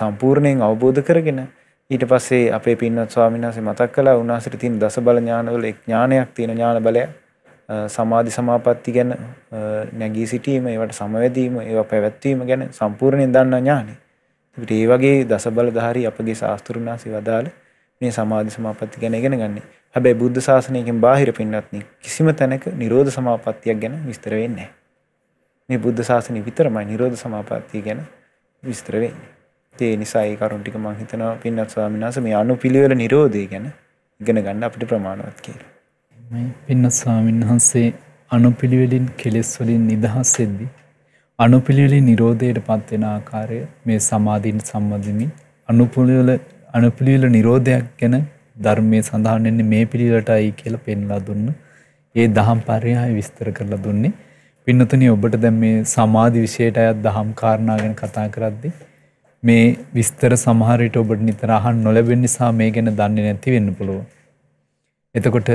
සම්පූර්ණයෙන් අවබෝධ කරගෙන ඊට පස්සේ අපේ පින්වත් ස්වාමීන් වහන්සේ මතක් කළා උන්වහන්සේට තියෙන දස බල ඥානවල එක් ඥානයක් තියෙන ඥාන බලය සමාධි සමාපatti ගැන නැගී සිටීම ඒවට සමවැදීම ඒවා පැවැත්වීම ගැන සම්පූර්ණයෙන් දන්නා ඥානයි. ඒ වගේ දසබලධාරී අපගේ ශාස්ත්‍රුණා සිවදාල මේ සමාධි සමාපatti ගැන ඉගෙන ගන්න. හැබැයි බුද්ධ ශාසනයකින් බාහිර පින්වත්නි කිසිම තැනක නිරෝධ සමාපත්තියක් ගැන විස්තර වෙන්නේ නැහැ. මේ බුද්ධ ශාසනය විතරමයි නිරෝධ සමාපත්තිය ගැන විස්තර වෙන්නේ. ඒ නිසා ඒ කරුණ ටික මම හිතනවා පින්වත් ස්වාමීන් වහන්සේ මේ අනුපිළිවෙල නිරෝධය ගැන ඉගෙන ගන්න අපිට ප්‍රමාණවත් කියලා. මේ පින්වත් ස්වාමීන් වහන්සේ අනුපිළිවෙලින් කෙලෙස් වලින් නිදහස් වෙද්දී අනුපිළිවෙලි නිරෝධයට පත්වෙන ආකාරය මේ සමාධීන් සම්බඳමින් අනුපුළිවල අනුපිළිවෙල නිරෝධයක් ගැන ධර්මය සඳහන්න්නේ මේ පිළිවෙලටයි කියලා පෙන්ලා දුන්න. ඒ දහම් පරයාය විස්තර කරලා දුන්නේ. පින්නතුනි ඔබට දැන් මේ සමාධි විශේෂයට අයත් දහම් කාරණා ගැන කතා කරද්දී මේ විස්තර සමහර විට ඔබට නිතර අහන්න නොලැබෙන නිසා මේ ගැන දන්නේ නැති වෙන්න පුළුවන්. එතකොට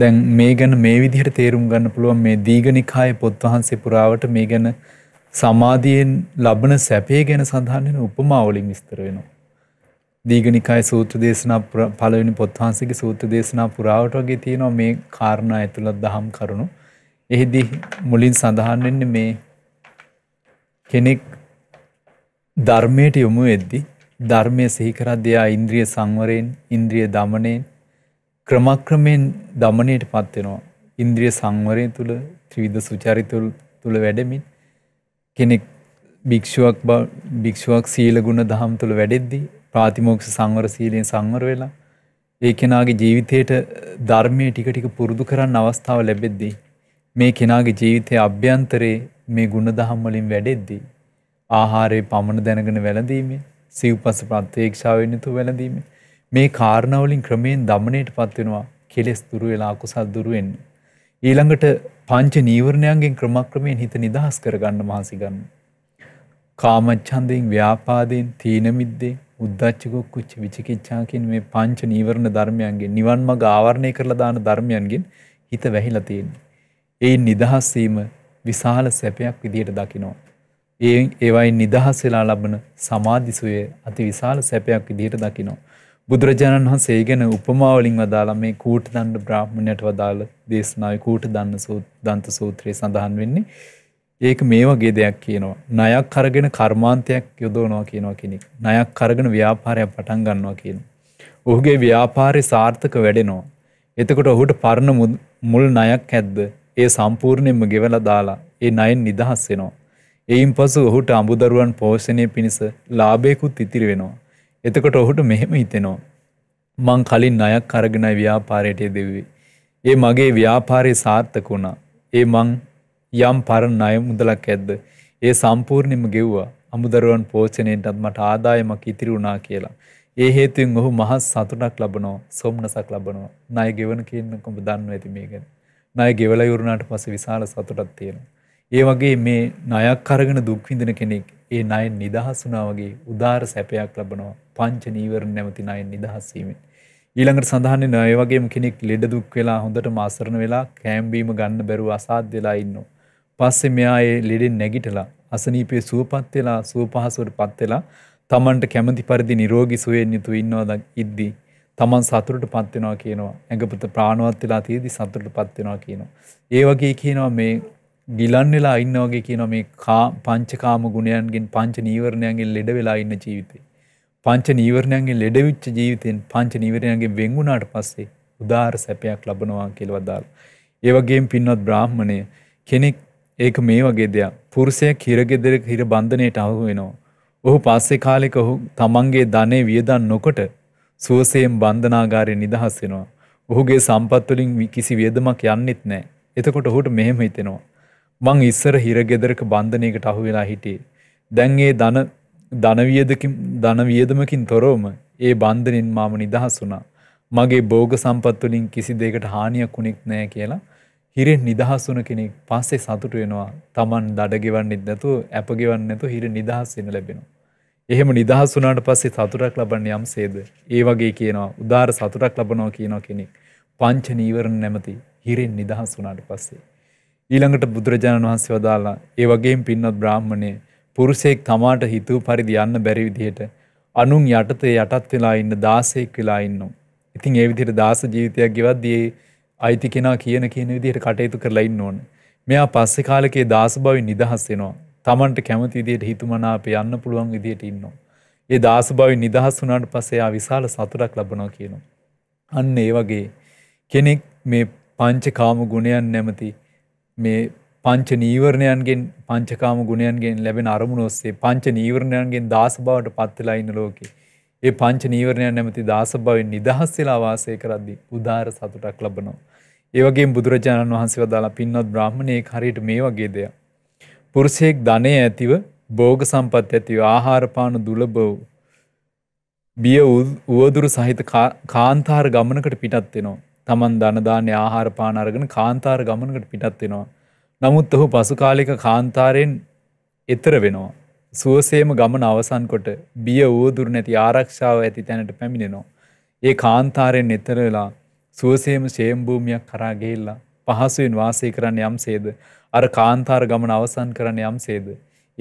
දැන් මේ ගැන මේ විදිහට තේරුම් ගන්න පුළුවන් මේ දීඝනිකායේ පොත් වහන්සේ පුරාවට මේ ගැන සමාධියෙන් ලබන සැපේ ගැන සඳහන් වෙන උපමාවලින් විස්තර වෙනවා. දීගනිකාය සූත්‍ර දේශනා පළවෙනි පොත්හන්සේගේ සූත්‍ර දේශනා පුරාවට වගේ තියෙනවා මේ කාරණා ඇතුළත් දහම් කරුණු. එහිදී මුලින් සඳහන් වෙන්නේ මේ කෙනෙක් ධර්මයට යොමු වෙද්දී ධර්මය සිහි කරද්දී ආ ඉන්ද්‍රිය සංවරයෙන් ඉන්ද්‍රිය দমনයෙන් ක්‍රමක්‍රමෙන් দমনයට පත් වෙනවා. ඉන්ද්‍රිය සංවරය තුල ත්‍රිවිධ සුචරිත තුල වැඩෙමින් කෙනෙක් භික්ෂුවක් බව භික්ෂුවක් සීල ගුණ දහම් තුළ වැඩෙද්දී ප්‍රාතිමෝක්ෂ සංවර සීලයෙන් සංවර වෙලා ඒ කෙනාගේ ජීවිතයට ධර්මයේ ටික ටික පුරුදු කරන්න අවස්ථාව ලැබෙද්දී මේ කෙනාගේ ජීවිතයේ අභ්‍යන්තරේ මේ ගුණ දහම් වලින් වැඩෙද්දී ආහාරයේ පමණ දැනගෙන වැළඳීමේ සිව්පස ප්‍රත්‍යක්ෂාවෙන් යුතුව වැළඳීමේ මේ කාරණා වලින් ක්‍රමයෙන් দমনයටපත් වෙනවා කෙලෙස් දුරු වෙලා කුසල් දුරු වෙන්නේ ඊළඟට පංච නීවරණයන්ගෙන් ක්‍රමක්‍රමයෙන් හිත නිදහස් කරගන්න මහන්සිගන්න. කාමච්චන්දයෙන් ව්‍යාපාදයෙන් තීනමිද්දේ උද්දච්චකොක්කුච්ච විචිකිච්චාකින් මේ පංච නීවරණ ධර්මයන්ගේ නිවන් මග ආවරණය කරලා දාන ධර්මයන්ගෙන් හිත වැහිලා තියෙන්නේ. ඒ නිදහස්වීම විශාල සැපයක් විදියට දකිනවා. ඒ ඒවයි නිදහස් වෙලා ලබන සමාධිසුවේ අති විශාල සැපයක් විදියට දකිනවා. බුදුරජාණන් වහන්සේ ගැන උපමාවලින් වදාලා මේ කූට දන්න බ්‍රාහ්මණයට වදාළ දේශනාවේ කූට දන්න දන්ත සූත්‍රයේ සඳහන් වෙන්නේ ඒක මේ වගේ දෙයක් කියනවා ණයක් අරගෙන කර්මාන්තයක් යොදවනවා කියනවා කෙනෙක් ණයක් අරගෙන ව්‍යාපාරයක් පටන් ගන්නවා කියනවා ඔහුගේ ව්‍යාපාරය සාර්ථක වැඩෙනවා එතකොට ඔහුට පරණ මුල් ණයක් ඇද්ද ඒ සම්පූර්ණයෙන්ම ගෙවලා දාලා ඒ ණයෙන් නිදහස් වෙනවා එයින් පසු ඔහුට අඹදරුවන් පෝෂණය පිණිස ලාභයකුත් ඉතිරි වෙනවා එතකොට ඔහුට මෙහෙම හිතෙනවා. මං කලින් අයක් කරගෙනයි ව්‍යාපාරයටය දෙවේ. ඒ මගේ ව්‍යාපාරය සාර්ථක වුණා. ඒ මං යම් පරණ අය මුදලක් ඇද්ද. ඒ සම්පූර්ණයම ගෙව්වා අමුදරුවන් පෝචනයෙන්ටත් මට ආදායමක් ඉතිරි වුණා කියලා. ඒ හේතුවෙන් ඔහු මහත් සතුටක් ලබනෝ සොම්නසක් ලබනවා නය ගෙවන කියන්නකොම දන්න ඇති මේ ගැන. නය ගෙවල යුරුණාට පස විශාල සතුටක් තියෙන. ඒ වගේ මේ නයක් කරගෙන දුක්විඳන කෙනෙක් ඒ ණයෙන් නිදහස් වුණා වගේ උදාර සැපයක් ලබනවා පංච නීවරණ නැමැති ණයෙන් නිදහස් වීමෙන්. ඊළඟට සඳහන් වෙනවා ඒ වගේම කෙනෙක් ලෙඩ දුක් වෙලා හොඳටම අසරණ වෙලා කෑම් බීම ගන්න බැරුව අසාධ්‍ය වෙලා ඉන්නවා. පස්සේ මෙයා ඒ ලෙඩෙන් නැගිටලා අසනීපයේ සුවපත් වෙලා සුවපහසුවටපත් වෙලා තමන්ට කැමති පරිදි නිරෝගී සුවයෙන් යුතුව ඉන්නවා ඉද්දී තමන් සතුටටපත් වෙනවා කියනවා. ඇඟපත ප්‍රාණවත් වෙලා තියෙදි සතුටටපත් වෙනවා කියනවා. ඒ වගේ කියනවා මේ ගිලන් වෙලා ඉන්න වගේ කියන මේ පංචකාම ගුණයන්ගෙන් පංච නීවරණයන්ගෙන් ලෙඩ වෙලා ඉන්න ජීවිතේ. පංච නීවරණයන්ගෙන් ලෙඩවිච්ච ජීවිතෙන් පංච නීවරණයන්ගෙන් වෙන් වුණාට පස්සේ උදාාර සැපයක් ලබනවා කියලා දාලා. ඒ වගේම පින්වත් බ්‍රාහ්මණය කෙනෙක් ඒක මේ වගේ දෙයක්. පුරුෂයෙක් හිරගෙදරක හිර බන්ධනයට අහු වෙනවා. ඔහු පස්සේ කාලෙක ඔහු තමන්ගේ ධනෙ වියදම් නොකොට සුවසයෙන් බන්ධනාගාරයෙන් නිදහස් වෙනවා. ඔහුගේ සම්පත් වලින් කිසි වියදමක් යන්නෙත් නැහැ. එතකොට ඔහුට මෙහෙම හිතෙනවා. මං ඉස්සර හිරගෙදරක බන්ධනයකට අහු වෙලා හිටියේ. දැන් ඒ ධන ධනවියදකින් ධනවියදමකින් තොරවම ඒ බන්ධනෙන් මාම නිදහස් වුණා. මගේ භෝග සම්පත් වලින් කිසි දෙයකට හානියක් වුණෙත් නෑ කියලා හිරෙන් නිදහස් වුණ කෙනෙක් පස්සේ සතුටු වෙනවා. Taman දඩ ගෙවන්නෙත් නැතුව ඇප ගෙවන්නේ නැතුව හිර නිදහස් වෙන ලැබෙනවා. එහෙම නිදහස් වුණාට පස්සේ සතුටක් ලබන්නේ යම්සේද? ඒ වගේ කියනවා උදාාර සතුටක් ලබනවා කියනවා කෙනෙක්. පංච නීවරණ නැමැති හිරෙන් නිදහස් වුණාට පස්සේ ඊළඟට බුදුරජාණන් වහන්සේ වදාලා ඒ වගේම පින්වත් බ්‍රාහ්මණය පුරුෂයෙක් තමාට හිතුව පරිදි යන්න බැරි විදිහට අනුන් යටතේ යටත් වෙලා ඉන්න 16ක් වෙලා ඉන්නවා. ඉතින් ඒ විදිහට දාස ජීවිතයක් ගෙවද්දී අයිති කෙනා කියන කියන විදිහට කටයුතු කරලා ඉන්න ඕනේ. මෙයා පස්සේ කාලකේ දාස භවෙන් නිදහස් වෙනවා. Tamanට කැමති විදිහට හිතුමනාප යන්න පුළුවන් විදිහට ඉන්නවා. ඒ දාස භවෙන් නිදහස් වුණාට පස්සේ ආ විශාල සතුටක් ලබනවා කියනවා. අන්න ඒ වගේ කෙනෙක් මේ පංච කාම ගුණයන් නැමති මේ පංච නීවරණයන්ගෙන් පංචකාම ගුණයන්ගෙන් ලැබෙන අරමුණ ඔස්සේ පංච නීවරණයන්ගෙන් දාස බවට පත්වෙලා ඉන්න ලෝකේ. ඒ පංච නීවරණයන් නැමති දාස භවෙන් නිදහස් වෙලා වාසය කරද්දී උදාාර සතුටක් ලබනවා. ඒ වගේ බුදුරජාණන් වහන්සේ වදාලා පින්වත් බ්‍රාහමණයෙක් හරියට මේ වගේ දෙයක්. පුරුෂයෙක් ධනය ඇතිව භෝග සම්පත් ඇතිව ආහාරපාන දුලබ වූ බිය වූ උවදුරු සහිත කාන්තාර ගමනකට පිටත් වෙනවා. තමන් ධනදානය ආහාරපාන අරගෙන කාන්තාර ගමනකට පිටත් වෙනවා. නමුත් ඔහු පසුකාලික කාන්තාරයෙන් එතර වෙනවා. සුවසේම ගමන අවසන් කොට බිය වූදුර නැති ආරක්ෂාව ඇති තැනට පැමිණෙනවා. ඒ කාන්තාරයෙන් එතර වෙලා සුවසේම ශේම්භූමියක් කරා ගෙල්ලා පහසුවෙන් වාසය කරන්න යම්සේද අර කාන්තාර ගමන අවසන් කරන්න යම්සේද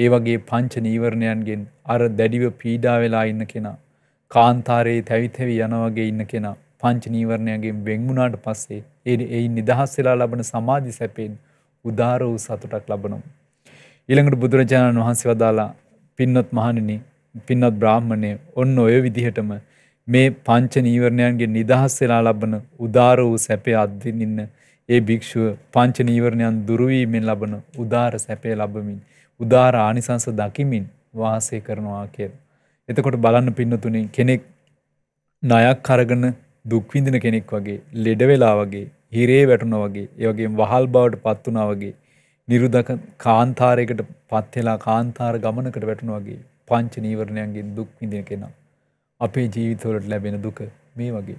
ඒ වගේ පංච නීවරණයන්ගෙන් අර දැඩිව පීඩා වෙලා ඉන්න කෙනා කාන්තාරයේ තැවිතැවි යනවගේ ඉන්න කෙනා පංචනීවරණයගේ වෙංගුණාට පස්සේ ඒ එයි නිදහස් වෙලා ලබන සමාධි සැපෙන් උදාර වූ සතුටක් ලබනවා. ඊළඟට බුදුරජාණන් වහන්සේ වදාලා පින්නොත් මහණෙනි පින්නොත් බ්‍රාහ්මණය ඔන්න ඔය විදිහටම මේ පංච නීවරණයන්ගේ නිදහස් වෙලා ලබන උදාර වූ සැපේ අත්විඳින්න ඒ භික්ෂුව පංච නීවරණයන් දුරු වීමෙන් ලබන උදාර සැපේ ලබමින් උදාර ආනිසංස දකිමින් වාසය කරනවා කියලා. එතකොට බලන්න පින්නතුනේ කෙනෙක් ණයක් අරගෙන දුක්විඳන කෙනෙක් වගේ ලෙඩ වෙලා වගේ හිරේ වැටුණ වගේ ඒවගේ වහල් බවට පත්වනා වගේ නිරුදක කාන්තාරයකට පත්වෙලා කාන්තාර ගමනකට වැටුණ වගේ පංච නීවරණයන්ගේ දුක් විඳින කෙනා. අපේ ජීවිතවලට ලැබෙන දුක මේ වගේ.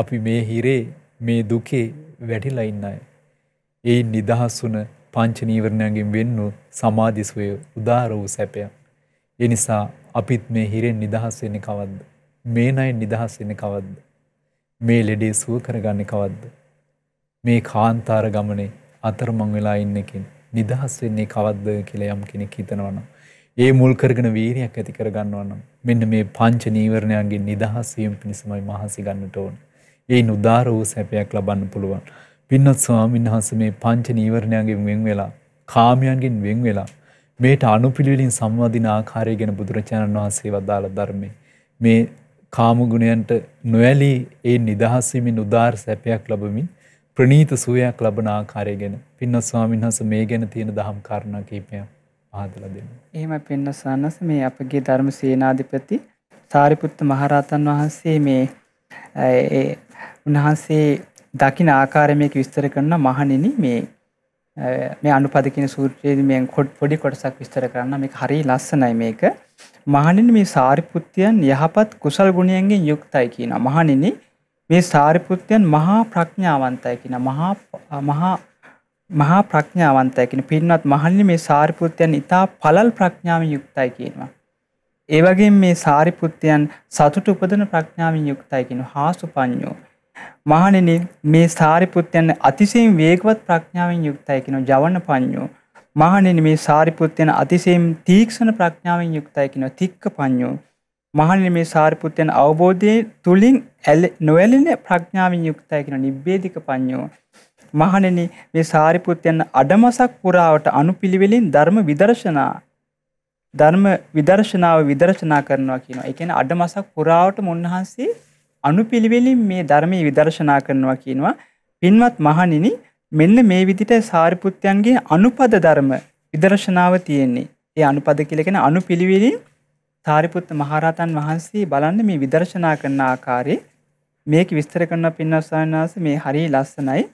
අපි මේ හිරේ මේ දුකේ වැටිලා ඉන්න අය. ඒ නිදහස් වුන පංච නීවරණයන්ගෙන් වෙන්නු සමාධිසුවය උදාර වූ සැපයක්. එනිසා අපිත් මේ හිරෙන් නිදහස් වෙන්නේ කවද්ද? මේ ණයෙන් නිදහස් වෙන්නේ කවද්ද? මේ ලෙඩේ සුව කරගන්නේ කවද්ද? මේ කාන්තාර ගමනේ අතරමං වෙලා ඉන්න එකෙන් නිදහස් වෙන්නේ කවද්ද කියලා යම් කෙනෙක් හිතනවා නම් ඒ මුල් කරගෙන වීරියක් ඇති කරගන්නවා නම් මෙන්න මේ පංච නීවරණයන්ගේ නිදහස් වීම පිණිසමයි මහසි ගන්නට ඕන. ඒ නුදාර වූ සැපයක් ලබන්න පුළුවන්. පින්වත් ස්වාමීන් වහන්සේ මේ පංච නීවරණයන්ගෙන් වෙන් වෙලා කාමයන්ගෙන් වෙන් වෙලා මේට අනුපිළිවෙලින් සම්වදින ආකාරය ගැන බුදුරජාණන් වහන්සේ වදාළ ධර්මයේ මේ කාමගුණයන්ට නොවැලී ඒ නිදහස්සමින් උදාර් සැපයක් ලබමින් ප්‍රනීත සුවයක් ලබන ආකාරය ගැන පින්න ස්වාමින් හස මේ ගැන තියෙන දහම් කාරණා කීපයක් පහදලා දෙන්න. එහෙම පින්න සන්නස මේ අපගේ ධර්ම සේනාධිපති සාරිපුත්ත මහරහතන් වහන්සේ මේ උන්වහන්සේ දකින ආකාරය මේක විස්තර කරන මහණෙනි මේ මේ අනුපද කියන සූත්‍රයේදී මේ පොඩි කොටසක් විස්තර කරන්න මේක හරිය ලස්සනයි මේක. මහණෙනි මේ සාරිපුත්‍යයන් යහපත් කුසල් ගුණයන්ගෙන් යුක්තයි කියනවා. මහණෙනි මේ සාරිපුත්‍යයන් මහා ප්‍රඥාවන්තයි කියනවා. මහා මහා මහා ප්‍රඥාවන්තයි කියන පින්වත් මහණෙනි මේ සාරිපුත්‍යයන් ඊතා පළල් ප්‍රඥාවෙන් යුක්තයි කියනවා. ඒ වගේ මේ සාරිපුත්‍යයන් සතුට උපදන ප්‍රඥාවෙන් යුක්තයි කියනවා. හාසුපඤ්ඤෝ මහණෙනි මේ සාරිපුත්‍යයන් අතිශයින් වේගවත් ප්‍රඥාවෙන් යුක්තයි කියනවා. ජවන පඤ්ඤෝ මහණෙනි මේ සාරිපුත්තයන් අතිශයින් තීක්ෂණ ප්‍රඥාවෙන් යුක්තයි කියනවා තික්ක පඤ්ඤෝ. මහණෙනි මේ සාරිපුත්තයන් අවබෝධයේ තුලින් නොඇලෙන ප්‍රඥාවෙන් යුක්තයි කියනවා නිබ්බේධික පඤ්ඤෝ. මහණෙනි මේ සාරිපුත්තයන් අඩමසක් පුරාවට අනුපිළිවෙලින් ධර්ම විදර්ශනා ධර්ම විදර්ශනාව විදර්ශනා කරනවා කියනවා. ඒ කියන්නේ අඩමසක් පුරාවට මුන්නහන්සේ අනුපිළිවෙලින් මේ ධර්මයේ විදර්ශනා කරනවා කියනවා. පින්වත් මහණෙනි මෙන්න මේ විදිට සාරිපුත්්‍යයන්ගේ අනුපද ධර්ම විදර්ශනාව තියෙන්නේ ඒ අනුපද කියලගෙන අනු පිළිවෙලින් සාරිපුත්ත මහරතන් වහන්සේ බලන්න මේ විදර්ශනා කරන ආකාරය මේක විස්තර කරන පින්නස්වාන්වාස මේ හරි ලස්සනයි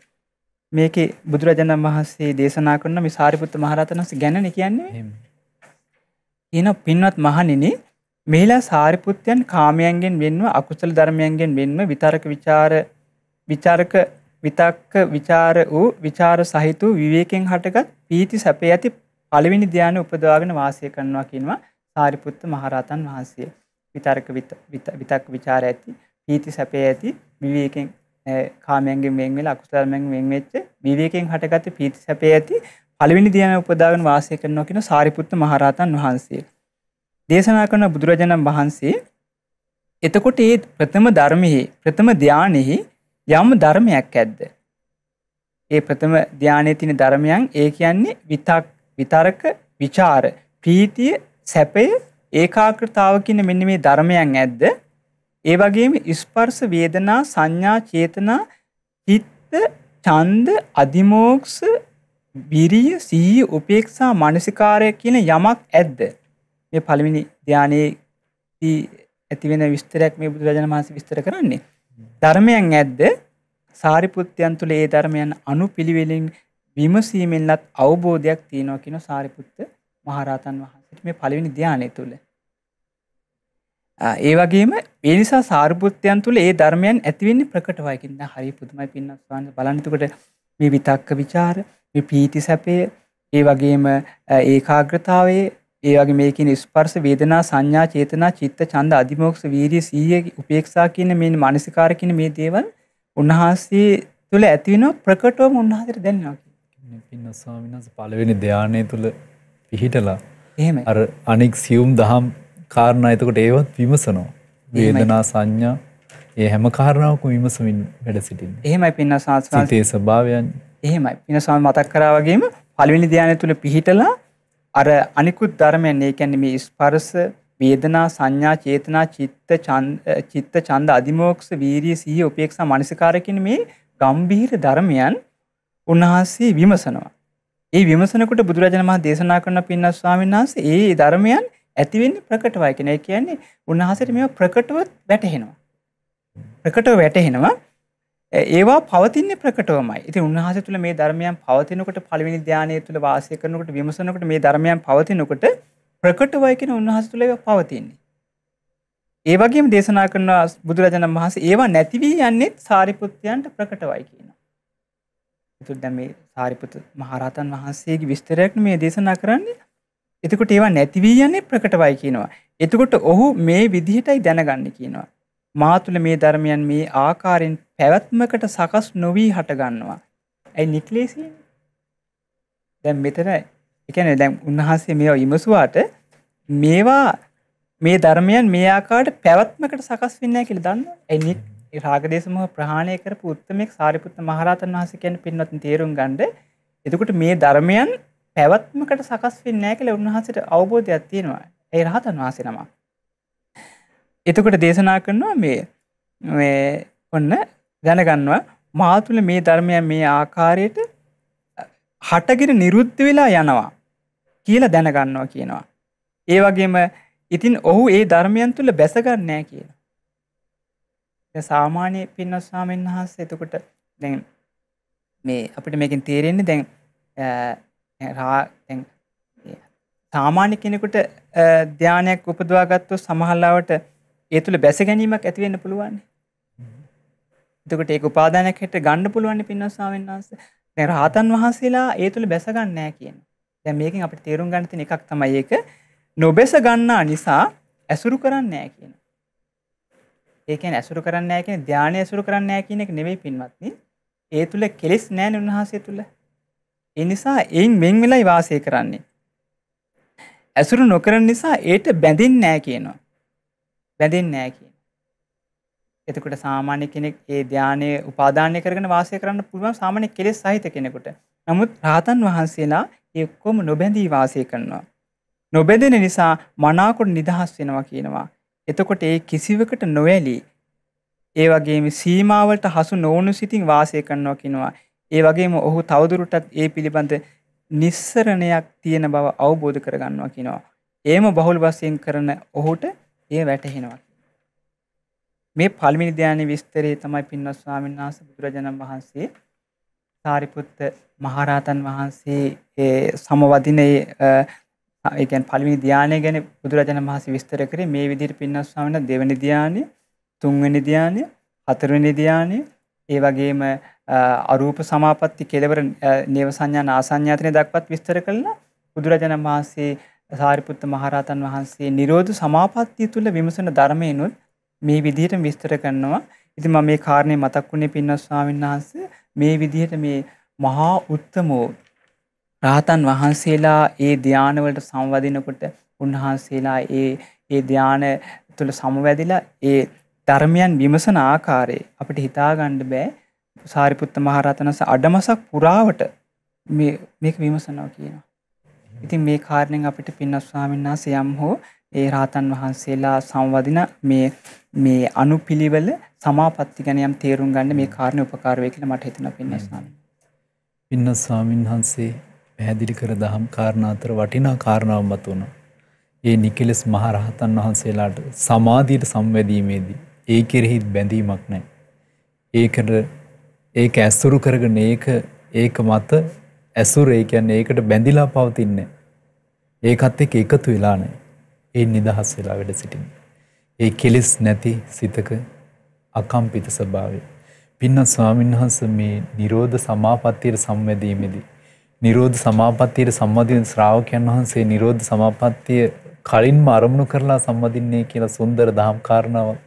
මේක බුදුරජාණන් වහන්සේ දේශනා කරන මේ සාරිපුත්ත මහරතනස ගැනන කියන්නේ එන පින්වත් මහනිනේ මේලා සාරිපුත්‍යයන් කාමයන්ගෙන් වෙන්ව අකුසල ධර්මයන්ගෙන් වෙන්ව විතරක විචාර විචාරක විතක්ක ਵਿਚාර වූ ਵਿਚාර සහිත වූ විවේකයෙන් හටගත් පීති සැපේ ඇති පළවෙනි ධානය උපදවාගෙන වාසය කරනවා කියනවා සාරිපුත්ත මහරහතන් වහන්සේ. විතර්ක විතක් ਵਿਚාර ඇති පීති සැපේ ඇති විවේකයෙන් කාමයන්ගෙන් වෙන් වෙලා අකුසල ධර්මයෙන් වෙන් වෙච්ච විවේකයෙන් හටගත් පීති සැපේ ඇති පළවෙනි ධානය උපදවාගෙන වාසය කරනවා කියන සාරිපුත්ත මහරහතන් වහන්සේ. දේශනා කරන බුදුරජාණන් වහන්සේ එතකොට ඒ ප්‍රථම ධර්මයේ ප්‍රථම ධානයේ යම් ධර්මයක් ඇද්ද. ඒ ප්‍රථම ධ්‍යානය තින ධර්මයන් ඒ කියන්නේ විතක් විතරක විචාර ප්‍රීතිය සැපය ඒකාකෘතාව කියන මෙන්න මේ ධර්මයන් ඇද්ද. ඒ වගේම ස්පර්ශ වේදනා සංඥා චේතනා චිත්ත ඡන්ද අදිමෝක්ෂ විරිය සිහිය උපේක්ෂා මානසිකාරය කියන යමක් ඇද්ද. මේ පළවෙනි ධානයේ ඇති වෙන විස්තරයක් මේ බුදුරජාණන් වහන්සේ විස්තර කරන්නේ. ධර්මයන් ඇද්ද සාරිපුත්්‍යයන් තුළ ඒ ධර්මයන් අනු පිළිවෙලින් විමසීමෙන්ලත් අවබෝධයක් තියෙනවා කියන සාරිපුත්ත මහරහතන් වහන්සට මේ පළවෙනි ධ්‍යානය තුළ. ඒ වගේම ඒ නිසා සාරිපුත්්‍යයන් තුළ ඒ ධර්මයන් ඇතිවෙන්නේ ප්‍රකටවයකින්න හරි පුතුමයි පින්නස්වාන්න බලනතුකට මේ විතක්ක විචාර පීති සැපය ඒ වගේම ඒකාග්‍රතාවේ ඒ වගේ මේ කියන ස්පර්ශ වේදනා සංඥා චේතනා චිත්ත ඡන්ද අධිමෝක්ෂ වීර්ය සීය උපේක්ෂා කියන මේ මානසිකාර කියන මේ දේවල් උන්වහන්සේ තුල ඇති වෙන ප්‍රකටවම උන්වහන්සේට දැනෙනවා කියන්නේ. පින්න ස්වාමීන් වහන්සේ පළවෙනි ධානයේ තුල පිහිටලා එහෙමයි. අර අනික් සියුම් දහම් කාරණා එතකොට ඒවත් විමසනවා. වේදනා සංඥා ඒ හැම කාරණාවකම විමසමින් වැඩ සිටින්න. එහෙමයි පින්න සංස්කාර සිතේ ස්වභාවයන්. එහෙමයි. පින්න සම මතක් කරා වගේම පළවෙනි ධානය තුල පිහිටලා අර අනිකුත් ධර්මයන් ඒ කියන්නේ මේ ස්පර්ශ වේදනා සංඥා චේතනා චිත්ත චිත්ත ඡන්ද අදිමෝක්ෂ වීරිය සිහිය උපේක්ෂා මනසිකාර කියන මේ ගම්භීර ධර්මයන් උන්වහන්සේ විමසනවා. ඒ විමසනකොට බුදුරජාණන් වහන්සේ දේශනා කරන පින්නස් ස්වාමීන් වහන්සේ ඒ ධර්මයන් ඇති වෙන්නේ ප්‍රකටවයි කියන එක. ඒ කියන්නේ උන්වහන්සේට මේවා ප්‍රකටව වැටහෙනවා. ප්‍රකටව වැටහෙනවා. ඒවා පවතින්නේ ප්‍රකටවමයි. ඉතින් උන්වහන්සේ තුල මේ ධර්මයන් පවතිනකොට පළවෙනි ධානය තුල වාසය කරනකොට විමසනකොට මේ ධර්මයන් පවතිනකොට ප්‍රකටවයි කියන උන්වහන්සේ තුල ඒවා පවතින්නේ. ඒ වගේම දේශනා කරන බුදුරජාණන් වහන්සේ ඒවා නැති වී යන්නේ සාරිපුත්යන්ට ප්‍රකටවයි කියනවා. ඒතුත් දැන් මේ සාරිපුත් මහරහතන් වහන්සේගේ විස්තරයක් මේ දේශනා කරන්නේ. එතකොට ඒවා නැති වී යන්නේ ප්‍රකටවයි කියනවා. එතකොට ඔහු මේ විදිහටයි දැනගන්නේ කියනවා. මා තුළ මේ ධර්මයන් මේ ආකාරයෙන් පැවැත්මකට සකස් නොවී හටගන්නවා. ඇයි නික්ලේසි දැන් මෙතන එකන දැන් උන්වහන්සේ මේ ඉමසුවාට මේවා මේ ධර්මයන් මේ ආකාට පැවැත්මකට සකස් වෙන්න කියල දන්න ඇනි රාගදේශම ප්‍රහණය කර පුත්තමෙක් සාරිපුත්ත මහරතන් වහස කියැන පින්වත් තේරුම් ගණ්ඩ එතකොට මේ ධර්මයන් පැවත්මකට සකස් වෙන්නෑ කියල උන්වහසට අවබෝධයක් තියෙනවා ඒ රහතන් වහසෙනවා එතකොට දේශනා කරනවා මේ ඔන්න දැනගන්නවා මාතුල මේ ධර්මය මේ ආකාරයට හටගෙන නිරුද්ධ වෙලා යනවා කියලා දැනගන්නවා කියනවා. ඒ වගේම ඉතින් ඔහු ඒ ධර්මයන් තුළ බැසගන්නෑ කියලා. සාමාන්‍ය පින්නස්වාමෙන් වහන්ස එතකොට දැන් මේ අපිට මේකින් තේරෙන්නේ දැන් සාමාන්‍ය කෙනෙකුට ධ්‍යානයක් උපදවා ගත්තු සමහල්ලාවට ඒ තුළ බැස ගැනීමක් ඇතිවෙන්න පුළුවන්. එතකොට ඒක උපාදානයක් හැට ගන්න පුළුවන් පින්වත් ස්වාමීන් වහන්සේ. දැන් රහතන් වහන්සේලා ඒ තුළ බැස ගන්න නැහැ කියන. දැන් මේකෙන් අපිට තේරුම් ගන්න තියෙන එකක් තමයි ඒක නොබැස ගන්නා නිසා ඇසුරු කරන්නේ නැහැ කියන. ඒ කියන්නේ ඇසුරු කරන්නේ නැහැ කියන්නේ ධානය ඇසුරු කරන්නේ නැහැ කියන එක නෙවෙයි පින්වත්නි. ඒ තුල කෙලෙස් නැහැ උන්වහන්සේ තුල. ඒ නිසා එයින් වෙන් වෙලයි වාසය කරන්නේ. ඇසුරු නොකරන නිසා ඒට බැඳෙන්නේ නැහැ කියනවා. බැඳෙන්නේ නැහැ කියන. එතකොට සාමාන්‍ය කෙනෙක් ඒ ධානය උපාදානය කරගෙන වාසය කරන්න පුළුවන් සාමාන්‍ය කෙලෙස් සහිත කෙනෙකුට. නමුත් රාතන් වහන්සේලා ඒ ඔක්කොම නොබැඳී වාසය කරනවා. නොබැඳෙන නිසා මනාකොට නිදහස් වෙනවා කියනවා. එතකොට ඒ කිසිවකට නොඇලී ඒ වගේම සීමාවලට හසු නොවුණු සිතින් වාසය කරනවා කියනවා. ඒ වගේම ඔහු තවදුරටත් ඒ පිළිබඳ නිස්සරණයක් තියෙන බව අවබෝධ කරගන්නවා කියනවා. ඒම බහුල් වශයෙන් කරන ඔහුට එය වැටහෙනවා. මේ පළමිනි ධ්‍යාන විස්තරේ තමයි පින්වත් ස්වාමීන් වහන්සේ බුදුරජාණන් වහන්සේ සාරිපුත්ත මහරහතන් වහන්සේ ඒ සමවදිනේ ඒ කියන්නේ පළමිනි ධ්‍යානය ගැන බුදුරජාණන් වහන්සේ විස්තර කරේ මේ විදිහට පින්වත් ස්වාමීන් දෙවෙනි ධ්‍යානෙ තුන්වෙනි ධ්‍යානෙ හතරවෙනි ධ්‍යානෙ ඒ වගේම අරූප සමාපatti කෙලවර නේව සංඥා නාසඤ්ඤාතනෙ දක්වත් විස්තර කළා බුදුරජාණන් වහන්සේ සාරිපුත්ත මහරහතන් වහන්සේ නිරෝධ සමාපත්තිය තුළ විමසන ධර්මයනුත් මේ විදිහට විස්තර කරනවා. ඉතින් මම මේ කාරණේ මතක් වුණේ පින්වත් ස්වාමීන් වහන්සේ මේ විදිහට මේ මහා උත්තමෝ රහතන් වහන්සේලා ඒ ධානය වලට සංවදිනකොට උන්වහන්සේලා ඒ ඒ ධානය තුළ සමවැදිලා ඒ ධර්මයන් විමසන ආකාරය අපිට හිතාගන්න බෑ සාරිපුත්ත මහරහතනස අඩමසක් පුරාවට මේක විමසනවා කියනවා ඉතින් මේ කාරණයෙන් අපිට පින්නස් ස්වාමීන් වහන්සේ යම් හෝ ඒ රාතන් වහන්සේලා සංවදින මේ මේ අනුපිළිවෙල සමාපatti ගැන යම් තේරුම් ගන්න මේ කාරණේ උපකාර වේ කියලා මට හිතෙනවා පින්නස් ස්වාමීන්. පින්නස් ස්වාමීන් වහන්සේ පැහැදිලි කර දහම් කාරණා අතර වටිනා කාරණාවක් මත උනා. ඒ නිකලස් මහ රහතන් වහන්සේලාට සමාධියට සම්වැදීමේදී ඒ කෙරෙහි බැඳීමක් නැහැ. ඒකට ඒක ඇසුරු කරගෙන ඒක ඒක මත ඇසුර ඒ කියන්නේ ඒකට බැඳිලා පවතින්නේ. ඒකත් එක්ක එකතු වෙලා නැහැ. ඒ නිදහස් වෙලා වැඩ සිටින්නේ. ඒ කෙලෙස් නැති සිතක අකම්පිත ස්වභාවය. පින්න ස්වාමීන් වහන්සේ මේ Nirodha Samapattiයට සම්වැදීමේදී Nirodha Samapattiයට සම්වදින ශ්‍රාවකයන් වහන්සේ Nirodha Samapattiය කලින්ම අරමුණු කරලා සම්වදින්නේ කියලා සුන්දර දහම් කාරණාවක්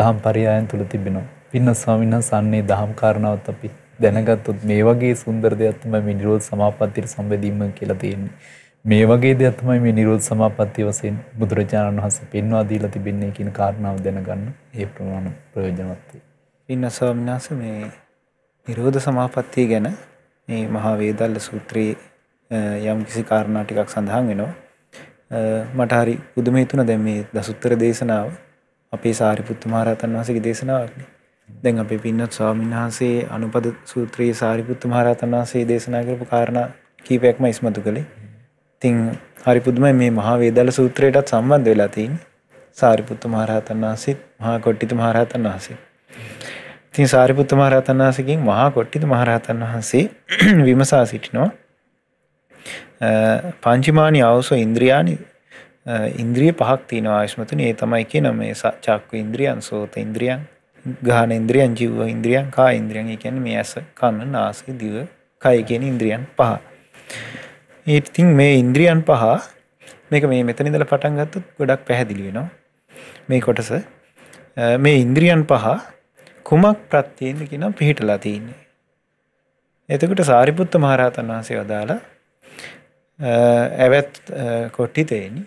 දහම් පරයයන් තුල තිබෙනවා. පින්න ස්වාමීන් වහන්සේ අන්නේ දහම් කාරණාවත් අපි දැනගත්තොත් මේ වගේ සුන්දර දෙයක් තමයි මේ නිරෝධ සමාපත්තියට සම්බන්ධීම කියලා තියෙන්නේ. මේ වගේ දෙයක් තමයි මේ නිරෝධ සමාපත්තිය වශයෙන් බුදුරජාණන් වහන්සේ පෙන්වා දීලා තිබෙන්නේ කියන කාරණාව දැනගන්න ඒ ප්‍රමාණ ප්‍රයෝජනවත් වේ. ඉන්න ස්වාමිනාස මේ නිරෝධ සමාපත්තිය ගැන මේ මහා වේදල්ල සූත්‍රයේ යම් කිසි කාරණා ටිකක් සඳහන් වෙනවා. මට හරි පුදුම හිතුණා දැන් මේ දසුත්තර දේශනාව අපේ සාරිපුත්තු මහ රහතන් වහන්සේගේ දේශනාවක්නේ. දැන් අපේ පින්නත් ස්වාමීන් වහන්සේ අනුපද සූත්‍රයේ සාරිපුත්ත මහරහතන් වහන්සේ දේශනා කරපු කාරණා කීපයක්ම ඉස්මතු කළේ. ඉතින් හරි පුදුමයි මේ මහා වේදාල සූත්‍රයටත් සම්බන්ධ වෙලා තියෙන්නේ. සාරිපුත්ත මහරහතන් වහන්සේත් මහා කොට්ටිත මහරහතන් වහන්සේ. ඉතින් සාරිපුත්ත මහරහතන් වහන්සේගෙන් මහා කොට්ටිත මහරහතන් වහන්සේ විමසා සිටිනවා. පංචමානි ආවසෝ ඉන්ද්‍රියානි ඉන්ද්‍රිය පහක් තියෙනවා ආයස්මතුනි. ඒ තමයි කියන මේ චක්ක ඉන්ද්‍රියන්, සෝත ඉන්ද්‍රියන්, ගාන ඉන්ද්‍රියන් ජීව ඉන්ද්‍රියන් කා ඉන්ද්‍රියන් ඒ කියන්නේ මේ ඇස කන නාසය දිව කය කියන ඉන්ද්‍රියන් පහ. ඉතින් මේ ඉන්ද්‍රියන් පහ මේක මේ මෙතන ඉඳලා පටන් ගත්තොත් ගොඩක් පැහැදිලි වෙනවා. මේ කොටස මේ ඉන්ද්‍රියන් පහ කුමක් ප්‍රත්‍යයෙන්ද කියනවා පිළිහිටලා තියෙන්නේ. එතකොට සාරිපුත්ත මහරහතන් වහන්සේ වදාලා ඇවත් කොටි තේනි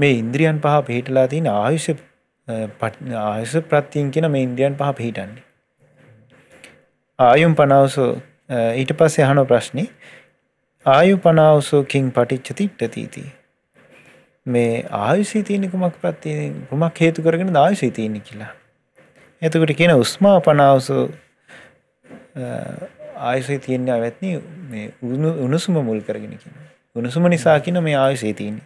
මේ ඉන්ද්‍රියන් පහ පිළිහිටලා තියෙන ආයුෂ ආයස ප්‍රත්තියන් කියන මේ ඉන්දියන් පහ පිහිටන්නේ. ආයුම් පනවසු ඊට පස්සේ අහන ප්‍රශ්නි ආයු පනාවසෝ කින් පටිච්චති ටතීති. මේ ආයුසිතීන කුමක් ප්‍රත්ති කුමක් හේතු කරගෙන ආයුසිතීන කියලා. එතකට කියන උස්මා පනාවසෝ ආයුසය තියන්නේ ඇවැත්න උණුසුම මුල් කරගෙන කියන. උණුසුම නිසා කියන මේ ආයුසේ තියන්නේ.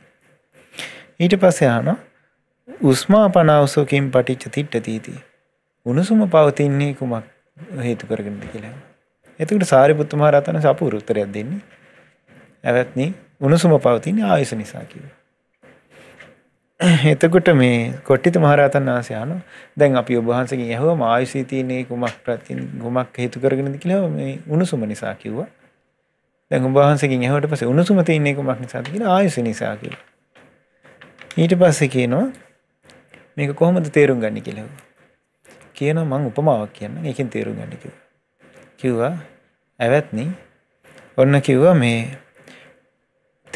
ඊට පස්සේ හනවා උස්මාපනාවසෝකින් පටිච්ච තිට්ටතීති. උණුසුම පවතින්නේ කුමක් හේතු කරගෙනද කියලා. එතකට සාරිපුත්ත මහ රහතන් සපුර උත්තරයක් දෙන්නේ. ඇවත්නි උණුසුම පවතින්නේ ආයස නිසා කියලා. එතකොට මේ කොට්ටිත මහ රහතන් වහන්සේ අහනවා දැන් අපි ඔබ වහන්සේගෙන් ඇහුවම ආයසී තියෙන්නේ කුමක් ප්‍රති කුමක් හේතු කරගෙනද කියලා මේ උණුසුම නිසා කිව්වා. දැන් ඔබ වහන්සේගෙන් ඇහුවට පස්සේ උණුසුම තියෙන්නේ කුමක් නිසාද කියලා ආයස නිසා කිව්වා. ඊට පස්සේ කියනවා මේක කොහොමද තේරුම් ගන්න කියලා. කියන මං උපමාවක් කියන්න ඒකෙන් තේරුම් ගන්න කිව්වා. කිව්වා ඇවැත්නි ඔන්න කිව්වා මේ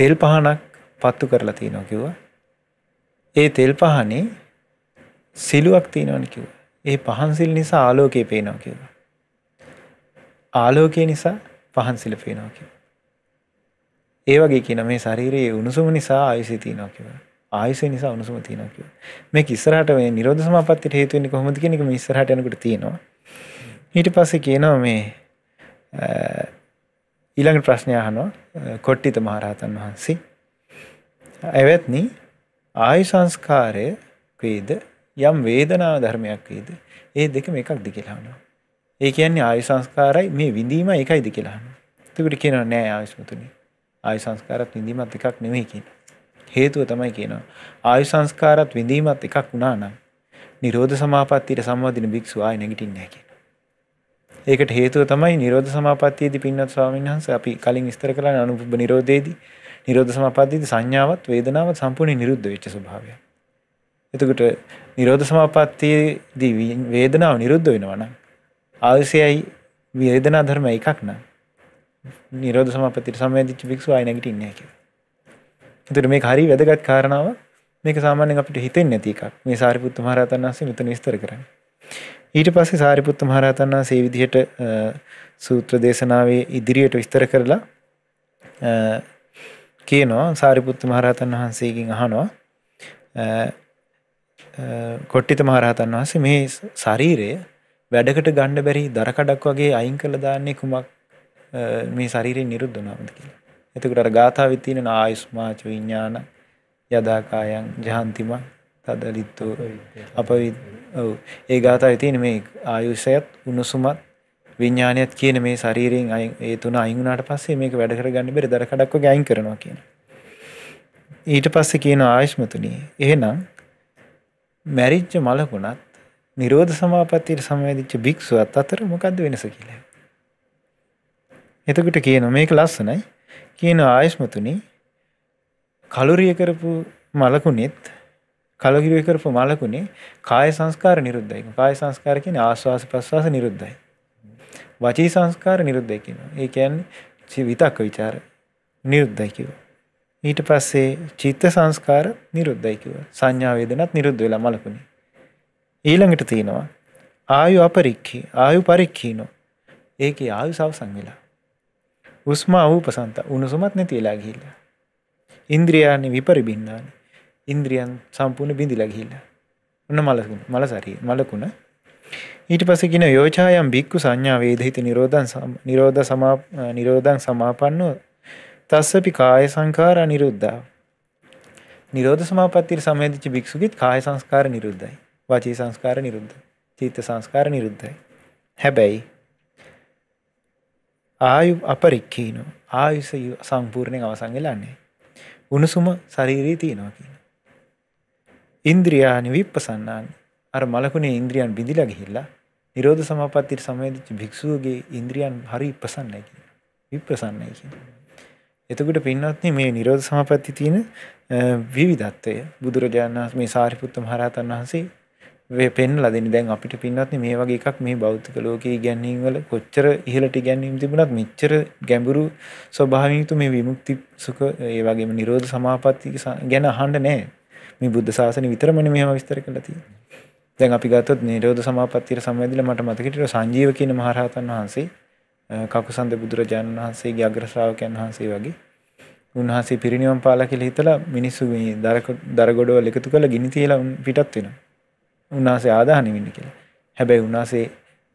තෙල් පහනක් පත්තු කරලා තියෙනවා කිව්වා. ඒ තෙල් පහනේ සිලුවක් තියෙනවනේ කිව්වා. ඒ පහන් සිල් නිසා ආලෝකය පේනවා කිව්වා. ආලෝකය නිසා පහන් සිල පේනවා කිව්වා. ඒ වගේ කියන මේ ශරීරයේ උණුසුම නිසා ආයුෂය තියෙනවා කිව්වා. ආයසය නිසා උණුසුම තියෙනවා කියලා. මේක ඉස්සරහට මේ නිරෝධ සමාපත්තියට හේතු වෙන්නේ කොහොමද කියන එක මේ ඉස්සරහට යනකොට තියෙනවා. ඊට පස්සේ කියනවා මේ ඊළඟ ප්‍රශ්නය අහනවා කොට්ටිත මහරහතන් වහන්සේ. එවත්නි ආය සංස්කාරය වේද යම් වේදනා ධර්මයක් වේද ඒ දෙකම එකක්ද කියලා අහනවා. ඒ කියන්නේ ආය සංස්කාරයි මේ විඳීම එකයිද කියලා අහනවා. එතකොට කියනවා නෑ ආයස්මතුනි. ආය සංස්කාරත් විඳීමත් එකක් නෙවෙයි කියනවා. හේතුව තමයි කියනවා. ආයු සංස්කාරත් විඳීමත් එකක් වුණා නම් නිරෝධ සමාපත්තියට සම්බන්ධින භික්ෂුව ආයෙ නැගිටින්නේ නැහැ කියනවා. ඒකට හේතුව තමයි නිරෝධ සමාපත්තියේදී පින්වත් ස්වාමීන් වහන්සේ අපි කලින් විස්තර කළා අනුපුබ්බ නිරෝධයේදී නිරෝධ සමාපත්තියේදී සංඥාවත් වේදනාවත් සම්පූර්ණයෙන් නිරුද්ධ වෙච්ච ස්වභාවය. එතකොට නිරෝධ සමාපත්තියේදී වේදනාව නිරුද්ධ වෙනවා නම් ආයසයයි වේදනා ධර්ම එකක් නම් නිරෝධ සමාපත්තියට සම්බන්ධිච්ච භික්ෂුව ආයෙ නැගිටින්නේ නැහැ කියනවා. එතට මේ හරි වැදගත් කාරණාව මේක සාමාන්‍යෙන් අපිට හිතෙන් නැතිකක් මේ සාරිපුත්ත මහරහතන් වහන්සේ මෙතන විස්තර කරන්නේ. ඊට පස්සේ සාරිපුත්ත මහරහතන් වහන්සේ මේ විදිහට සූත්‍ර දේශනාවේ ඉදිරියට විස්තර කරලා කියනවා සාරිපුත්ත මහරහතන් වහන්සේගෙන් අහනවා කොට්ටිත මහරහතන් වහන්සේ මේ ශරීරය වැඩකට ගන්න බැරි දරකඩක් වගේ අයින් කළ දාන්නේ කුමක් මේ ශරීරයෙන් නිරුද්ධ වුණාමද කියලා. එතකොට අර ගාථාවෙත් තියෙන ආයුස්මාච විඥාන යදාකායන් ජහන්තිම තදලිත්තු අපවිත් ඔව් ඒ ගාථාවේ තියෙන මේ ආයුෂයත් උණුසුමත් විඥානයත් කියන මේ ශරීරයෙන් අයින් ඒ තුන අයින් වුණාට පස්සේ මේක වැඩ කරගන්න බැරි දර කඩක් වගේ අයින් කරනවා කියන. ඊට පස්සේ කියන ආයෂ්මතුනි එහෙනම් මැරිච්ච මලකුණත් නිරෝධ සමාපත්තියට සමවැදිච්ච භික්ෂුවත් අතර මොකද්ද වෙනස කියලා. එතකොට කියන මේක ලස්සනයි කියන ආයස්මතුනි කලුරිය කරපු මලකුණෙත් කලගිරිය කරපු මලකුණේ කාය සංස්කාර නිරුද්ධයි. කාය සංස්කාර කියන්නේ ආස්වාස ප්‍රස්වාස නිරුද්ධයි. වචී සංස්කාර නිරුද්ධයි කියනවා. ඒ කියන්නේ විතක්ක ਵਿਚාර නිරුද්ධයි කියනවා. ඊට පස්සේ චිත්ත සංස්කාර නිරුද්ධයි කියනවා. සංඥා වේදනත් නිරුද්ධ වෙලා මලකුණේ. ඊළඟට තියෙනවා ආයු අපරික්ඛී ආයු පරික්ඛීනෝ. ඒකේ ආයු සවසන් වෙලා. උස්මා ූපසන්ත උණුසුමත් නැතිලා ගිහිල්ල. ඉන්ද්‍රියයන් විපරිබින්නාන ඉන්ද්‍රියන් සම්පූර්ණ බිඳිලා ගිහිල්ල. ඔන්න මලකුණ මලසරී මලකුණ ඊට පස්සේ කියන යෝචායම් බික්කු සංඥා වේදහිත නිරෝධන් නිරෝධ සමා නිරෝධං සමාපන්නෝ තස්සපි කාය සංඛාරා නිරුද්ධා. නිරෝධ සමාපත්තියට සමවැදිච්ච භික්ෂුගෙත් කාය සංස්කාර නිරුද්ධයි. වාචී සංස්කාර නිරුද්ධයි. චිත්ත සංස්කාර නිරුද්ධයි. හැබැයි ආයු අපරික්කීනු ආයුස සම්පූර්ණයෙන් අවසන් වෙලාන්නේ. උණුසුම ශරීරයේ තියෙනවා කියන. ඉන්ද්‍රියානි විප්පසන්නානි. අර මලකුණේ ඉන්ද්‍රියන් බිඳිලා ගිහිල්ලා නිරෝධ සමාපත්තියට සමවැදිච්ච භික්ෂුවගේ ඉන්ද්‍රියන් හරි ඉපසන්නයි කියන. විප්පසන්නයි කියන. එතකොට පින්වත්නි මේ නිරෝධ සමාපatti තියෙන විවිධත්වය බුදුරජාණන් වහන්සේ මේ සාරිපුත්ත මහරහතන් වහන්සේ පෙන්ලා දෙන්නේ. දැන් අපිට පින්වත්නි මේ වගේ එකක් මේ භෞතික ලෝකයේ ඉගැන්වීම් වල කොච්චර ඉහළට ඉගැන්වීම් තිබුණත් මෙච්චර ගැඹුරු ස්වභාවයෙන් යුතු මේ විමුක්ති සුඛ ඒ වගේම නිරෝධ සමාපatti ගැන අහන්න නැහැ. මේ බුද්ධ ශාසනය විතරමනේ මේවා විස්තර කරලා තියෙන්නේ. දැන් අපි ගත්තොත් නිරෝධ සමාපත්තියට සම්බන්ධිලා මට මතක හිටිය සංජීව කියන මහරහතන් වහන්සේ කකුසන්ද බුදුරජාණන් වහන්සේගේ අග්‍ර ශ්‍රාවකයන් වහන්සේ වගේ උන්වහන්සේ පිරිනිවන් පාලා කියලා හිතලා මිනිස්සු මේ දරගොඩවල් එකතු කරලා ගිනි තියලා පිටත් වෙනවා. උන්වහන්සේ ආදාහණය වෙන්න කියලා. හැබැයි උන්වහන්සේ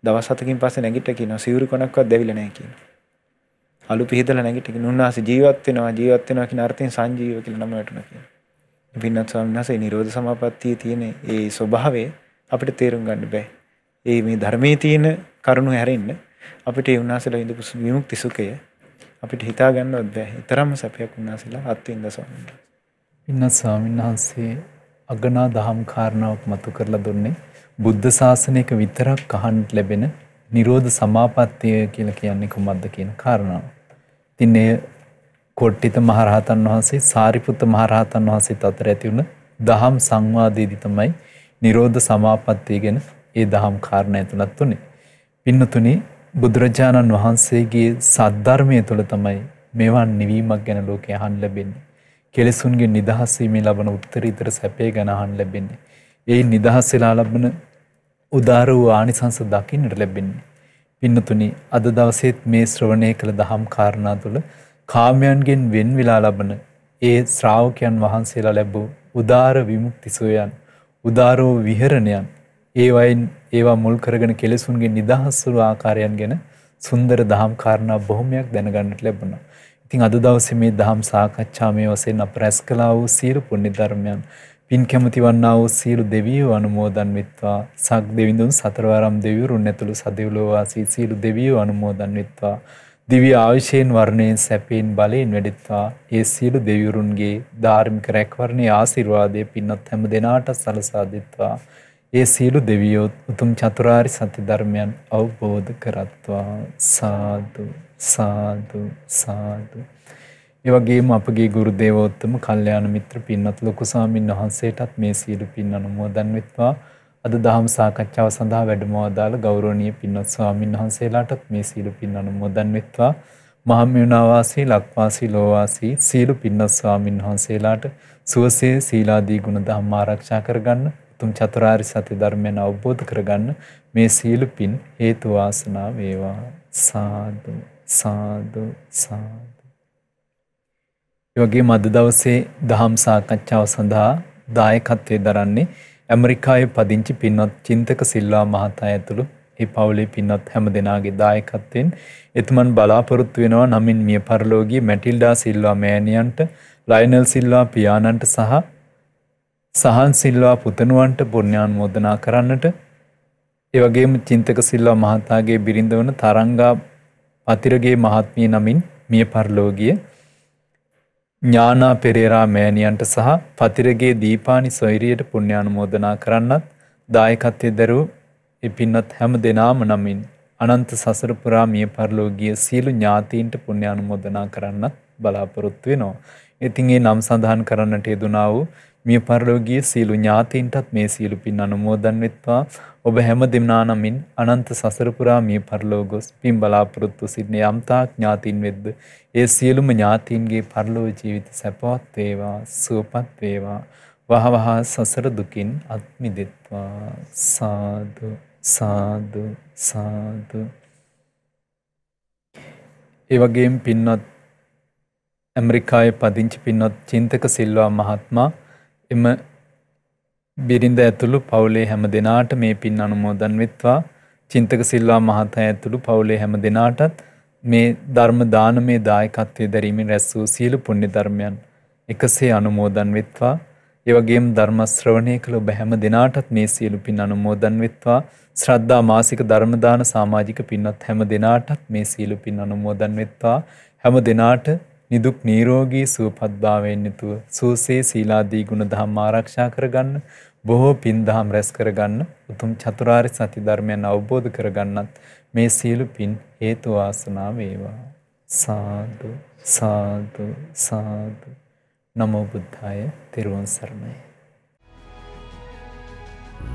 දවස් 7කින් පස්සේ නැගිටලා කියනවා සිවුරු කණක්වත් දැවිලා නැහැ කියනවා. අලු පිහිදලා නැගිටලා කියනවා උන්වහන්සේ ජීවත් වෙනවා ජීවත් වෙනවා කියන අර්ථයෙන් සංජීව කියලා නම වැටුණා කියනවා. වින්නත් ස්වාමීන් වහන්සේ නිරෝධ සමාපත්තියේ තියෙන ඒ ස්වභාවය අපිට තේරුම් ගන්න බෑ. ඒ මේ ධර්මයේ තියෙන කරුණු හැරෙන්න අපිට ඒ උන්වහන්සේලා ඉඳපු විමුක්ති සුඛය අපිට හිතා ගන්නවත් බෑ. ඊතරම්ම සැපයක් උන්වහන්සේලා අත්විඳ ස්වාමීන් වහන්සේ. වින්නත් ස්වාමීන් වහන්සේ අගනා දහම් කාරණාවක් මතු කරලා දුන්නේ බුද්ධ ශාසනයක විතරක් අහන්න ලැබෙන නිරෝධ සමාපත්තිය කියලා කියන්නේ කුමක්ද කියන කාරණාව. ඉතින් ඒ කොට්ටිත මහරහතන් වහන්සේ සාරිපුත්ත මහරහතන් වහන්සේත් අතර ඇති වුණ දහම් සංවාදයේදී තමයි නිරෝධ සමාපත්තිය ගැන ඒ දහම් කාරණා ඇතුළත් වුණේ. පින්නතුනේ බුදුරජාණන් වහන්සේගේ සද්ධර්මය තුළ තමයි මෙවන් නිවීමක් ගැන ලෝකේ අහන්න ලැබෙන්නේ. කෙලෙසුන්ගේ නිදහස්සීමේ ලබන උත්තරීතර සැපේ ගැනහන් ලැබෙන්නේ. ඒ නිදහස්සෙලා ලබන උදාර වූ ආනිසංස දකින්නට ලැබෙන්නේ. පින්නතුනි අද දවසේත් මේ ශ්‍රවණය කළ දහම් කාරණා තුළ කාමයන්ගෙන් වෙන් වෙලා ලබන ඒ ශ්‍රාවකයන් වහන්සේලා ලැබූ උදාර විමුක්ති සොයන් උදාරෝ විහරණයන් ඒවයින් ඒවා මුල් කරගෙන කෙලෙසුන්ගේ නිදහස්සුරු ආකාරයන් ගැන සුන්දර දහම් කාරණා බොහොමයක් දැනගන්නට ලැබුණා. ඉතින් අද දවසේ මේ දහම් සාකච්ඡා මේ වශයෙන් අප රැස් කළා වූ සියලු පුණ්‍ය ධර්මයන් පින් කැමති වන්නා වූ සියලු දෙවියෝ අනුමෝදන් වෙත්වා සක් දෙවිඳුන් සතරවරම් දෙවිවරුන් ඇතුළු සදෙව්ලෝ වාසී සියලු දෙවියෝ අනුමෝදන් වෙත්වා දිව්‍ය ආයුෂයෙන් වර්ණයෙන් සැපයෙන් බලයෙන් වැඩෙත්වා ඒ සියලු දෙවිවරුන්ගේ ධාර්මික රැකවරණයේ ආශිර්වාදය පින්වත් හැම දෙනාට සලසා දෙත්වා ඒ සියලු දෙවියෝ උතුම් චතුරාර්ය සත්‍ය ධර්මයන් අවබෝධ කරත්වා සාදු සාදු සාදු. ඒ වගේම අපගේ ගුරු දේවෝත්තම කල්යාණ මිත්‍ර පින්වත් ලොකු සාමින් වහන්සේටත් මේ සියලු පින් අනුමෝදන් වෙත්වා. අද දහම් සාකච්ඡාව සඳහා වැඩම වදාළ ගෞරවනීය පින්වත් ස්වාමින් වහන්සේලාටත් මේ සියලු පින් අනුමෝදන් වෙත්වා. මහමෙවුනාවාසී ලක්වාසී ලෝවාසී සියලු පින්වත් ස්වාමින් වහන්සේලාට සුවසේ සීලාදී ගුණ ධම්ම ආරක්ෂා කරගන්න උතුම් චතුරාර්ය සත්‍ය ධර්මයන් අවබෝධ කරගන්න මේ සියලු පින් හේතු වාසනා වේවා සාදු සාදු සාදු. ඒ වගේම අද දවසේ දහම් සාකච්ඡාව සඳහා දායකත්වයේ දරන්නේ ඇමරිකාවේ පදිංචි පින්වත් චින්තක සිල්වා මහතා ඇතුළු ඒ පවුලේ පින්වත් හැම දෙනාගේ දායකත්වයෙන් එතුමන් බලාපොරොත්තු වෙනවා නමින් මිය පරලෝකී මැටිල්ඩා සිල්වා මෑණියන්ට ලයනල් සිල්වා පියාණන්ට සහ සහන් සිල්වා පුතණුවන්ට පුණ්‍යානුමෝදනා කරන්නට ඒ වගේම චින්තක සිල්වා මහතාගේ බිරිඳ වන තරංගා අතිරගේ මහත්මිය නමින් මිය පරලෝගිය ඥානා පෙරේරා මෑණියන්ට සහ පතිරගේ දීපානි සොයිරියට පුණ්‍යානුමෝදනා කරන්නත් දායකත්වයේ දරූ ඉපින්නත් හැම දෙනාම නමින් අනන්ත සසර පුරා මිය පරලෝකීය සියලු ඥාතීන්ට පුණ්‍යානුමෝදනා කරන්නත් බලාපොරොත්තු වෙනවා. ඉතින් ඒ නම් සඳහන් කරන්නට යෙදුනා වූ මිය පරලෝකීය සියලු ඥාතීන්ටත් මේ සියලු පින් අනුමෝදන් වෙත්වා. ඔබ හැම දෙනානමින් අනන්ත සසර පුරා මිය පරලෝ ගොස් පින් බලාපොරොත්තු සිටින යම්තාක් ඥාතින් වෙද්ද ඒ සියලුම ඥාතීන්ගේ පරලෝ ජීවිත සැපවත් වේවා සුවපත් වේවා වහවහ සසර දුකින් අත් මිදෙත්වා සාදු සාදු සාදු ඒ වගේම පින්වත් ඇමරිකාවේ පදිංචි පින්වත් චින්තක සිල්වා මහත්මයා එම බිරිඳ ඇතුළු පවුලේ හැම දෙනාට මේ පින් අනුමෝදන් වෙත්වා චින්තක සිල්වා මහතා ඇතුළු පවුලේ හැම දෙනාටත් මේ ධර්ම දානමේ දායකත්වයේ දැරීමෙන් රැස් වූ සියලු පුණ්‍ය ධර්මයන් එකසේ අනුමෝදන් වෙත්වා. ඒ වගේම ධර්ම ශ්‍රවණය කළ ඔබ හැම දිනාටත් මේ සියලු පින් අනුමෝදන් වෙත්වා. ශ්‍රද්ධා මාසික ධර්ම දාන සමාජික පින්වත් හැම දිනාටත් මේ සියලු පින් අනුමෝදන් වෙත්වා. හැම දිනාට නිදුක් නිරෝගී සුවපත්භාවයෙන් යුතුව සූසේ සීලාදී ගුණ ධම් ආරක්ෂා කරගන්න බොහෝ පින් දහම් රැස් කරගන්න උතුම් චතුරාර්ය සත්‍ය ධර්මයන් අවබෝධ කරගන්නත් මේ සියලු පින් හේතු වාසනා වේවා සාදු සාදු සාදු නමෝ බුද්ධාය තෙරුවන් සරණයි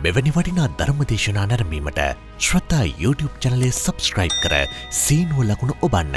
මෙවැනි වටිනා ධර්ම දේශනා නැරමීමට ශ්‍රතා YouTube චැනලේ සබස්ක්‍රයිබ් කර සීනුව ලකුණු ඔබන්න